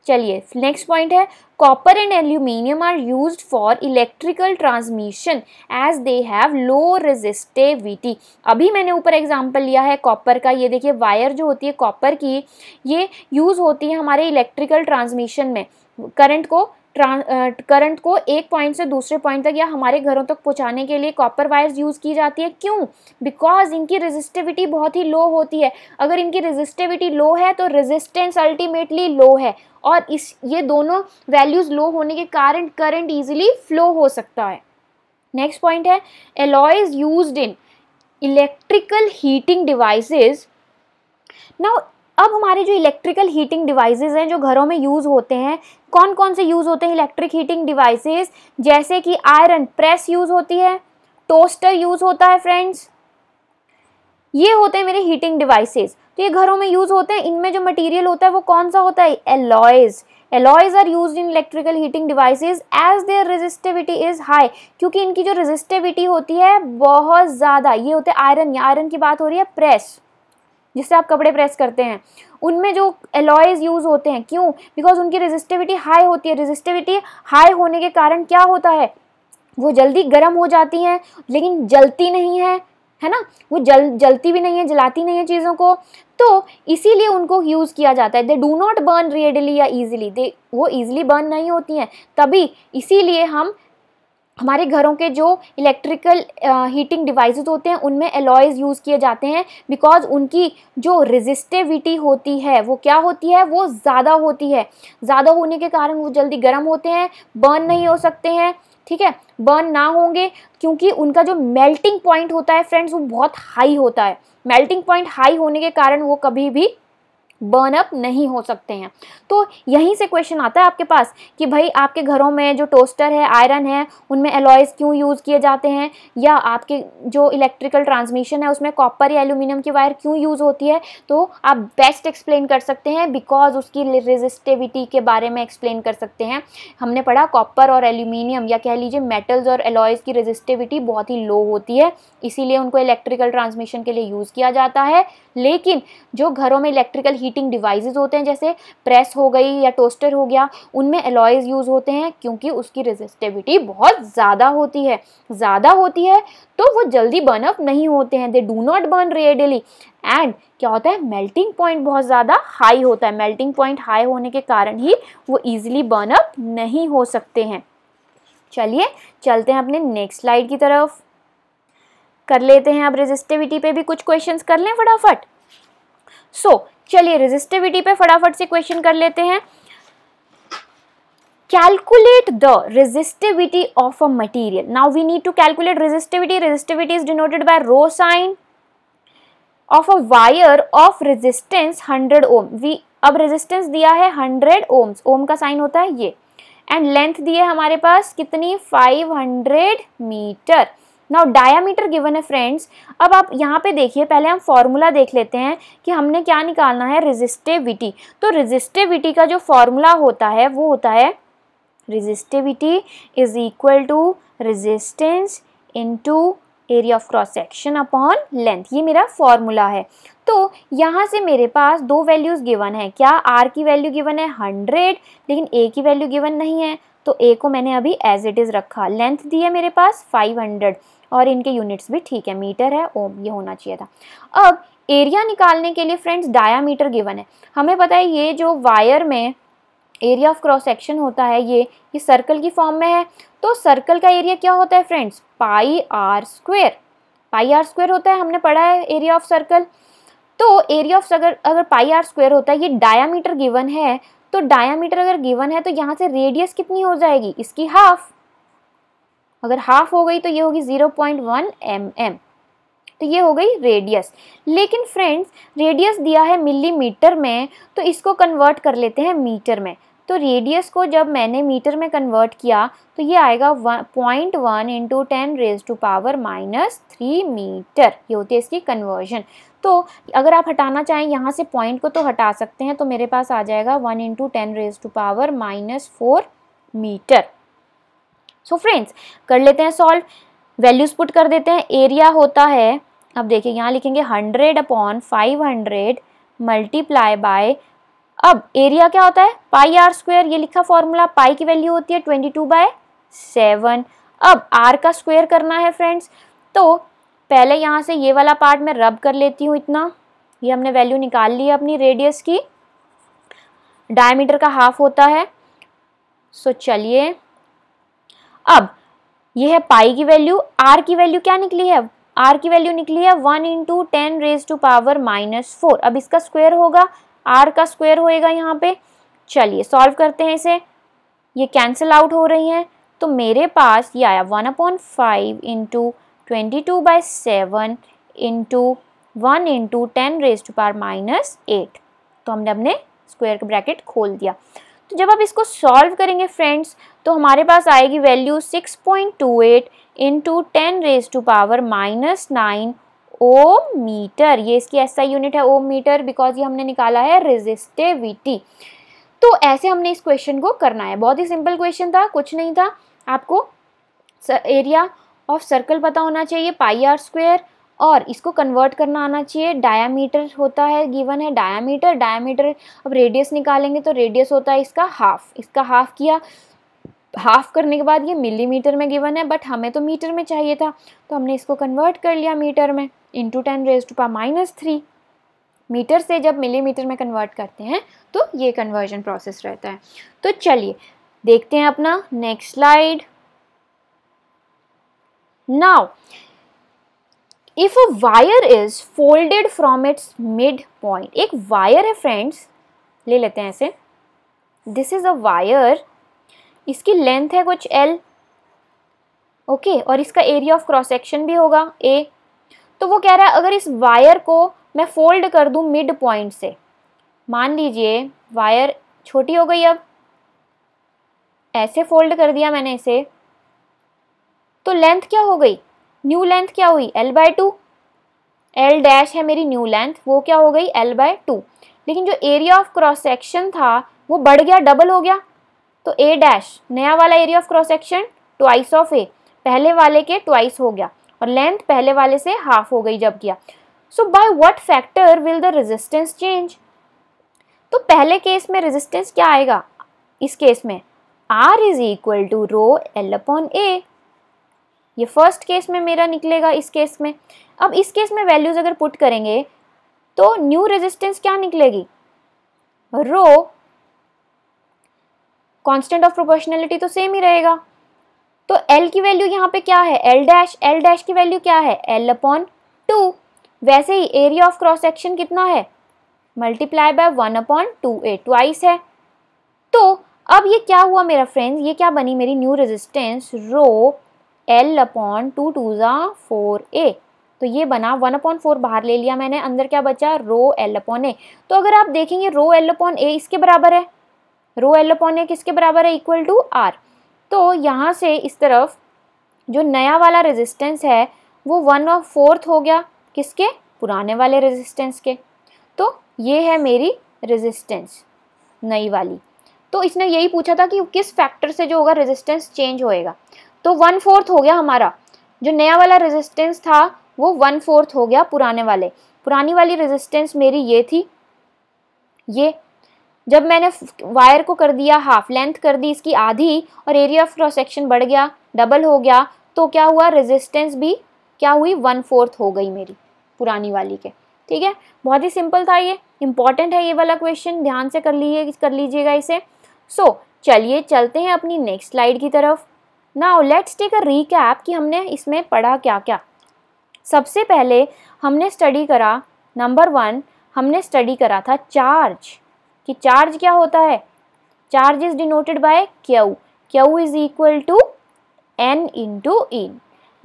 चलिए नेक्स्ट पॉइंट है copper and aluminium are use for electrical transmission as they have low resistivity अभी मैंने ऊपर एग्जांपल लिया है कॉपर का ये देखिए वायर जो होती है कॉपर की ये यूज़ होती है हमारे इलेक्ट्रिकल ट्रांसमिशन में करंट को करंट को एक पॉइंट से दूसरे पॉइंट तक या हमारे घरों तक पहुंचाने के लिए कॉपर वायर्स यूज़ की जाती है क्यों बिकॉज इनकी रेजिस्टिविटी बहुत ही लो होती है अगर इनकी रेजिस्टिविटी लो है तो रेजिस्टेंस अल्टीमेटली लो है और इस ये दोनों वैल्यूज़ लो होने के कारण करंट ईजिली फ्लो हो सकता है नेक्स्ट पॉइंट है alloys use in electrical heating devices now अब हमारे जो इलेक्ट्रिकल हीटिंग डिवाइसेस हैं जो घरों में यूज़ होते हैं कौन कौन से यूज़ होते हैं इलेक्ट्रिक हीटिंग डिवाइसेस जैसे कि आयरन प्रेस यूज़ होती है टोस्टर यूज़ होता है फ्रेंड्स ये होते हैं मेरे हीटिंग डिवाइसेस तो ये घरों में यूज़ होते हैं इनमें जो मटेरियल होता है वो कौन सा होता है alloys alloys are use in electrical heating devices as their resistivity is high क्योंकि इनकी जो रेजिस्टिविटी होती है बहुत ज़्यादा ये होते हैं आयरन या आयरन की बात हो रही है प्रेस जिससे आप कपड़े प्रेस करते हैं उनमें जो एलॉयज यूज़ होते हैं क्यों बिकॉज उनकी रेजिस्टिविटी हाई होती है रेजिस्टिविटी हाई होने के कारण क्या होता है वो जल्दी गर्म हो जाती हैं लेकिन जलती नहीं है है ना वो जल जलती भी नहीं है जलाती नहीं है चीज़ों को तो इसीलिए उनको यूज़ किया जाता है they do not burn readily या ईजिली दे वो ईजिली बर्न नहीं होती हैं तभी इसीलिए हम हमारे घरों के जो इलेक्ट्रिकल हीटिंग डिवाइसेस होते हैं उनमें एलॉयज़ यूज़ किए जाते हैं बिकॉज उनकी जो रेजिस्टिविटी होती है वो क्या होती है वो ज़्यादा होती है ज़्यादा होने के कारण वो जल्दी गर्म होते हैं बर्न नहीं हो सकते हैं ठीक है बर्न ना होंगे क्योंकि उनका जो मेल्टिंग पॉइंट होता है फ्रेंड्स वो बहुत हाई होता है मेल्टिंग पॉइंट हाई होने के कारण वो कभी भी बर्न अप नहीं हो सकते हैं तो यहीं से क्वेश्चन आता है आपके पास कि भाई आपके घरों में जो टोस्टर है आयरन है उनमें एलॉयज़ क्यों यूज़ किए जाते हैं या आपके जो इलेक्ट्रिकल ट्रांसमिशन है उसमें कॉपर या एल्यूमिनियम की वायर क्यों यूज़ होती है तो आप बेस्ट एक्सप्लेन कर सकते हैं बिकॉज उसकी रेजिस्टिविटी के बारे में एक्सप्लेन कर सकते हैं हमने पढ़ा कॉपर और एल्यूमिनियम या कह लीजिए मेटल्स और एलॉयज़ की रेजिस्टिविटी बहुत ही लो होती है इसीलिए उनको इलेक्ट्रिकल ट्रांसमिशन के लिए यूज़ किया जाता है लेकिन जो घरों में इलेक्ट्रिकल हीट हीटिंग डिवाइसेस होते हैं जैसे प्रेस हो गई या टोस्टर हो गया उनमें एलॉयज़ यूज़ होते हैं क्योंकि उसकी रेजिस्टिविटी बहुत ज़्यादा होती है ज़्यादा होती है तो वो जल्दी बर्न अप नहीं होते हैं they do not burn readily and क्या होता है मेल्टिंग पॉइंट बहुत ज़्यादा हाई होता है मेल्टिंग पॉइंट हाई होने के कारण ही वो ईजिली बर्न अप नहीं हो सकते हैं चलिए चलते हैं अपने नेक्स्ट स्लाइड की तरफ कर लेते हैं अब रेजिस्टिविटी पे भी कुछ क्वेश्चंस कर लें फटाफट सो so, चलिए रेजिस्टिविटी पे फटाफट से क्वेश्चन कर लेते हैं calculate the resistivity of a material now we need to calculate resistivity resistivity is denoted by rho sign of a wire of resistance hundred ohm we अब रेजिस्टेंस दिया है हंड्रेड ओम ओम का साइन होता है ये एंड लेंथ दिए हमारे पास कितनी five hundred metre now diameter given है फ्रेंड्स अब आप यहाँ पे देखिए पहले हम फॉर्मूला देख लेते हैं कि हमने क्या निकालना है रेजिस्टिविटी तो रेजिस्टिविटी का जो फॉर्मूला होता है वो होता है resistivity is equal to resistance into area of cross section upon length ये मेरा फॉर्मूला है तो यहाँ से मेरे पास दो वैल्यूज़ गिवन है क्या आर की वैल्यू गिवन है हंड्रेड लेकिन ए की वैल्यू गिवन नहीं है तो ए को मैंने अभी एज इट इज़ रखा लेंथ दी है मेरे पास फाइव हंड्रेड और इनके यूनिट्स भी ठीक है मीटर है ओम ये होना चाहिए था अब एरिया निकालने के लिए फ्रेंड्स डायामीटर गिवन है हमें पता है ये जो वायर में एरिया ऑफ क्रॉस सेक्शन होता है ये ये सर्कल की फॉर्म में है तो सर्कल का एरिया क्या होता है friends pi R square pi R square होता है हमने पढ़ा है एरिया ऑफ सर्कल तो एरिया ऑफ अगर अगर पाई आर स्क्वेयर होता है ये डायामीटर गिवन है तो डायामीटर अगर गिवन है तो यहाँ से रेडियस कितनी हो जाएगी इसकी हाफ अगर हाफ हो गई तो ये होगी zero point one M M तो ये हो गई रेडियस लेकिन फ्रेंड्स रेडियस दिया है मिलीमीटर में तो इसको कन्वर्ट कर लेते हैं मीटर में तो रेडियस को जब मैंने मीटर में कन्वर्ट किया तो ये आएगा point one into ten raise to power minus three metre ये होती है इसकी कन्वर्जन तो अगर आप हटाना चाहें यहाँ से पॉइंट को तो हटा सकते हैं तो मेरे पास आ जाएगा one into ten raise to power minus four metre so so friends कर लेते हैं सॉल्व वैल्यूज पुट कर देते हैं एरिया होता है अब देखिए यहाँ लिखेंगे hundred upon five hundred multiply by अब एरिया क्या होता है पाई आर स्क्वेयर ये लिखा फॉर्मूला पाई की वैल्यू होती है ट्वेंटी टू बाय सेवन अब आर का स्क्वेयर करना है फ्रेंड्स तो पहले यहाँ से ये वाला पार्ट मैं रब कर लेती हूँ इतना ये हमने वैल्यू निकाल ली है अपनी रेडियस की डायमीटर का हाफ होता है सो चलिए अब यह है पाई की वैल्यू आर की वैल्यू क्या निकली है आर की वैल्यू निकली है one into ten raise to power minus four अब इसका स्क्वायर होगा आर का स्क्वायर होएगा यहाँ पे चलिए सॉल्व करते हैं इसे ये कैंसिल आउट हो रही हैं तो मेरे पास ये आया one point five into twenty two by seven into one into ten raise to power minus eight तो हमने अपने स्क्वायर का ब्रैकेट खोल दिया तो जब आप इसको सॉल्व करेंगे फ्रेंड्स तो हमारे पास आएगी value 6.28 point two eight into ten raise to power minus nine ohm metre ये इसकी ऐसा यूनिट है ओम मीटर बिकॉज ये हमने निकाला है रेजिस्टिविटी तो ऐसे हमने इस क्वेश्चन को करना है बहुत ही सिंपल क्वेश्चन था कुछ नहीं था आपको एरिया ऑफ सर्कल पता होना चाहिए पाई आर स्क्वेयर और इसको कन्वर्ट करना आना चाहिए डायामीटर होता है गिवन है डायामीटर डायामीटर अब रेडियस निकालेंगे तो रेडियस होता है इसका हाफ इसका हाफ किया हाफ करने के बाद ये मिलीमीटर में गिवन है बट हमें तो मीटर में चाहिए था तो हमने इसको कन्वर्ट कर लिया मीटर में into ten raise to power minus three metre से जब मिलीमीटर में कन्वर्ट करते हैं तो ये कन्वर्जन प्रोसेस रहता है तो चलिए देखते हैं अपना next slide now if a wire is folded from its mid point एक वायर है फ्रेंड्स ले लेते हैं ऐसे दिस इज अ वायर इसकी लेंथ है कुछ एल ओके okay, और इसका एरिया ऑफ क्रॉस सेक्शन भी होगा ए तो वो कह रहा है अगर इस वायर को मैं फोल्ड कर दूं मिड पॉइंट से मान लीजिए वायर छोटी हो गई अब ऐसे फोल्ड कर दिया मैंने इसे तो लेंथ क्या हो गई न्यू लेंथ क्या हुई L by two L dash है मेरी न्यू लेंथ वो क्या हो गई एल बाय टू लेकिन जो एरिया ऑफ क्रॉस सेक्शन था वो बढ़ गया डबल हो गया तो ए डैश नया वाला area of cross section twice of A पहले वाले के ट्वाइस हो गया और लेंथ पहले वाले से हाफ हो गई जब किया so by what factor will the resistance change तो पहले केस में रेजिस्टेंस क्या आएगा इस केस में R is equal to rho L upon A ये फर्स्ट केस में मेरा निकलेगा इस केस में अब इस केस में वैल्यूज अगर पुट करेंगे तो न्यू रेजिस्टेंस क्या निकलेगी रो कॉन्स्टेंट ऑफ प्रोपोर्शनैलिटी तो सेम ही रहेगा तो एल की वैल्यू यहाँ पे क्या है एल डैश एल डैश की वैल्यू क्या है एल अपॉन टू वैसे ही एरिया ऑफ क्रॉस सेक्शन कितना है multiply by one upon two A twice है तो अब ये क्या हुआ मेरा फ्रेंड ये क्या बनी मेरी new resistance rho L upon two two ज़ा फोर ए तो ये बना वन अपॉन फोर बाहर ले लिया मैंने अंदर क्या बचा रो एल अपॉन ए तो अगर आप देखेंगे रो एल अपॉन ए इसके बराबर है रो एल अपॉन ए किसके बराबर है इक्वल टू आर तो यहाँ से इस तरफ जो नया वाला रेजिस्टेंस है वो वन और फोर्थ हो गया किसके पुराने वाले रेजिस्टेंस के तो ये है मेरी रेजिस्टेंस नई वाली तो इसने यही पूछा था कि किस फैक्टर से जो होगा रेजिस्टेंस चेंज होएगा तो वन फोर्थ हो गया हमारा जो नया वाला रेजिस्टेंस था वो वन फोर्थ हो गया पुराने वाले पुरानी वाली रेजिस्टेंस मेरी ये थी ये जब मैंने वायर को कर दिया हाफ लेंथ कर दी इसकी आधी और एरिया ऑफ क्रॉस सेक्शन बढ़ गया डबल हो गया तो क्या हुआ रेजिस्टेंस भी क्या हुई वन फोर्थ हो गई मेरी पुरानी वाली के ठीक है बहुत ही सिंपल था ये इंपॉर्टेंट है ये वाला क्वेश्चन ध्यान से कर लिए कर लीजिएगा इसे सो so, चलिए चलते हैं अपनी नेक्स्ट स्लाइड की तरफ now let's take a recap कि हमने इसमें पढ़ा क्या क्या सबसे पहले हमने स्टडी करा नंबर वन हमने स्टडी करा था चार्ज कि चार्ज क्या होता है charge is denoted by Q Q is equal to N into इन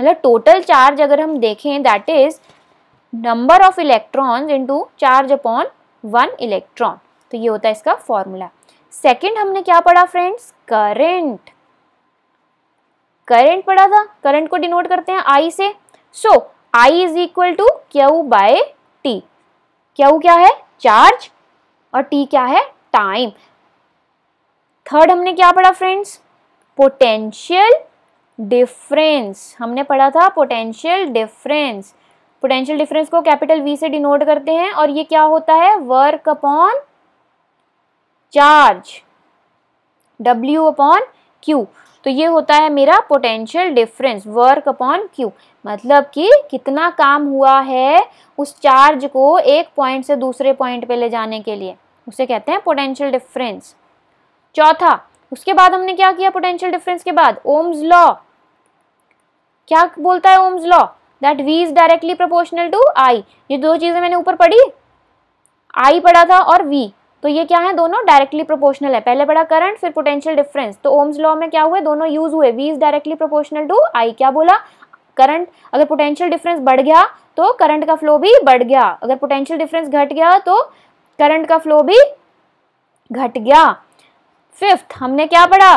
मतलब टोटल चार्ज अगर हम देखें that is number of electrons to charge upon one electron तो ये होता है इसका फॉर्मूला सेकंड हमने क्या पढ़ा फ्रेंड्स करंट करंट पढ़ा था करंट को डिनोट करते हैं आई से so I is equal to Q by T Q क्या है चार्ज और टी क्या है टाइम थर्ड हमने क्या पढ़ा फ्रेंड्स पोटेंशियल डिफरेंस हमने पढ़ा था पोटेंशियल डिफरेंस पोटेंशियल डिफरेंस को कैपिटल वी से डिनोट करते हैं और ये क्या होता है work upon charge W upon Q तो ये होता है मेरा potential difference work upon Q मतलब कि कितना काम हुआ है उस चार्ज को एक पॉइंट से दूसरे पॉइंट पे ले जाने के लिए उसे कहते हैं पोटेंशियल डिफरेंस चौथा उसके बाद हमने क्या किया पोटेंशियल डिफरेंस के बाद ओम्स लॉ क्या बोलता है ohms law that V is directly proportional to I ये दो चीज़ें मैंने ऊपर पढ़ी आई पढ़ा था और वी तो ये क्या है दोनों डायरेक्टली प्रोपोर्शनल है पहले पढ़ा करंट फिर पोटेंशियल डिफरेंस तो ओम्स लॉ में क्या हुए दोनों यूज हुए V is directly proportional to I क्या बोला करंट अगर पोटेंशियल डिफरेंस बढ़ गया तो करंट का फ्लो भी बढ़ गया अगर पोटेंशियल डिफरेंस घट गया तो करंट का फ्लो भी घट गया फिफ्थ हमने क्या पढ़ा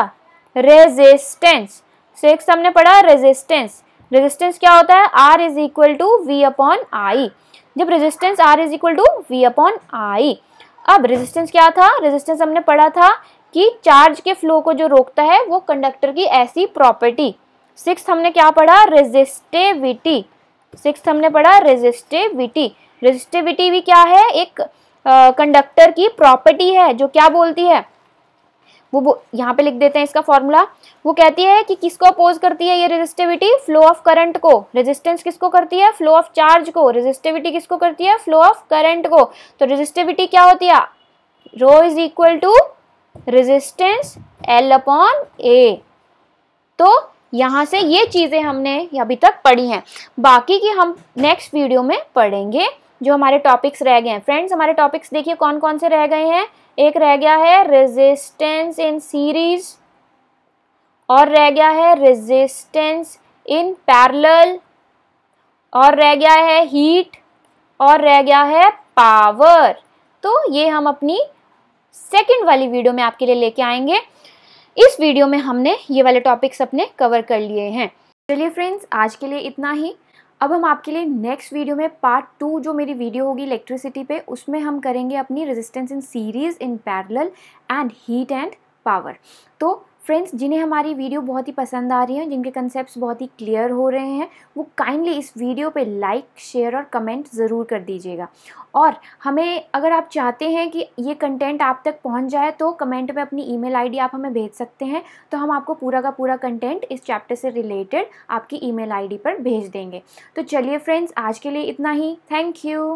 रेजिस्टेंस सिक्स हमने पढ़ा रेजिस्टेंस रेजिस्टेंस क्या होता है R is equal to V upon I जब resistance R is equal to V upon I अब रेजिस्टेंस क्या था रेजिस्टेंस हमने पढ़ा था कि चार्ज के फ्लो को जो रोकता है वो कंडक्टर की ऐसी प्रॉपर्टी सिक्स हमने क्या पढ़ा रेजिस्टिविटी सिक्स हमने पढ़ा रेजिस्टिविटी रेजिस्टिविटी भी क्या है एक कंडक्टर की प्रॉपर्टी है जो क्या बोलती है वो यहाँ पे लिख देते हैं इसका फॉर्मूला वो कहती है कि किसको अपोज करती है ये रेजिस्टिविटी फ्लो ऑफ करंट को रेजिस्टेंस किसको करती है फ्लो ऑफ चार्ज को रेजिस्टिविटी किसको करती है फ्लो ऑफ करंट को तो रेजिस्टिविटी क्या होती है rho is equal to resistance L upon A तो यहाँ से ये चीज़ें हमने अभी तक पढ़ी हैं बाकी की हम नेक्स्ट वीडियो में पढ़ेंगे जो हमारे टॉपिक्स रह गए हैं फ्रेंड्स हमारे टॉपिक्स देखिए कौन कौन से रह गए हैं एक रह गया है रेजिस्टेंस इन सीरीज और रह गया है रेजिस्टेंस इन पैरेलल और रह गया है हीट और रह गया है पावर तो ये हम अपनी सेकंड वाली वीडियो में आपके लिए लेके आएंगे इस वीडियो में हमने ये वाले टॉपिक्स अपने कवर कर लिए हैं चलिए फ्रेंड्स आज के लिए इतना ही अब हम आपके लिए नेक्स्ट वीडियो में पार्ट टू जो मेरी वीडियो होगी इलेक्ट्रिसिटी पे उसमें हम करेंगे अपनी resistance in series in parallel and heat and power तो फ्रेंड्स जिन्हें हमारी वीडियो बहुत ही पसंद आ रही है जिनके कंसेप्ट बहुत ही क्लियर हो रहे हैं वो काइंडली इस वीडियो पे लाइक शेयर और कमेंट ज़रूर कर दीजिएगा और हमें अगर आप चाहते हैं कि ये कंटेंट आप तक पहुंच जाए तो कमेंट में अपनी ईमेल आईडी आप हमें भेज सकते हैं तो हम आपको पूरा का पूरा कंटेंट इस चैप्टर से रिलेटेड आपकी ई मेल पर भेज देंगे तो चलिए फ्रेंड्स आज के लिए इतना ही थैंक यू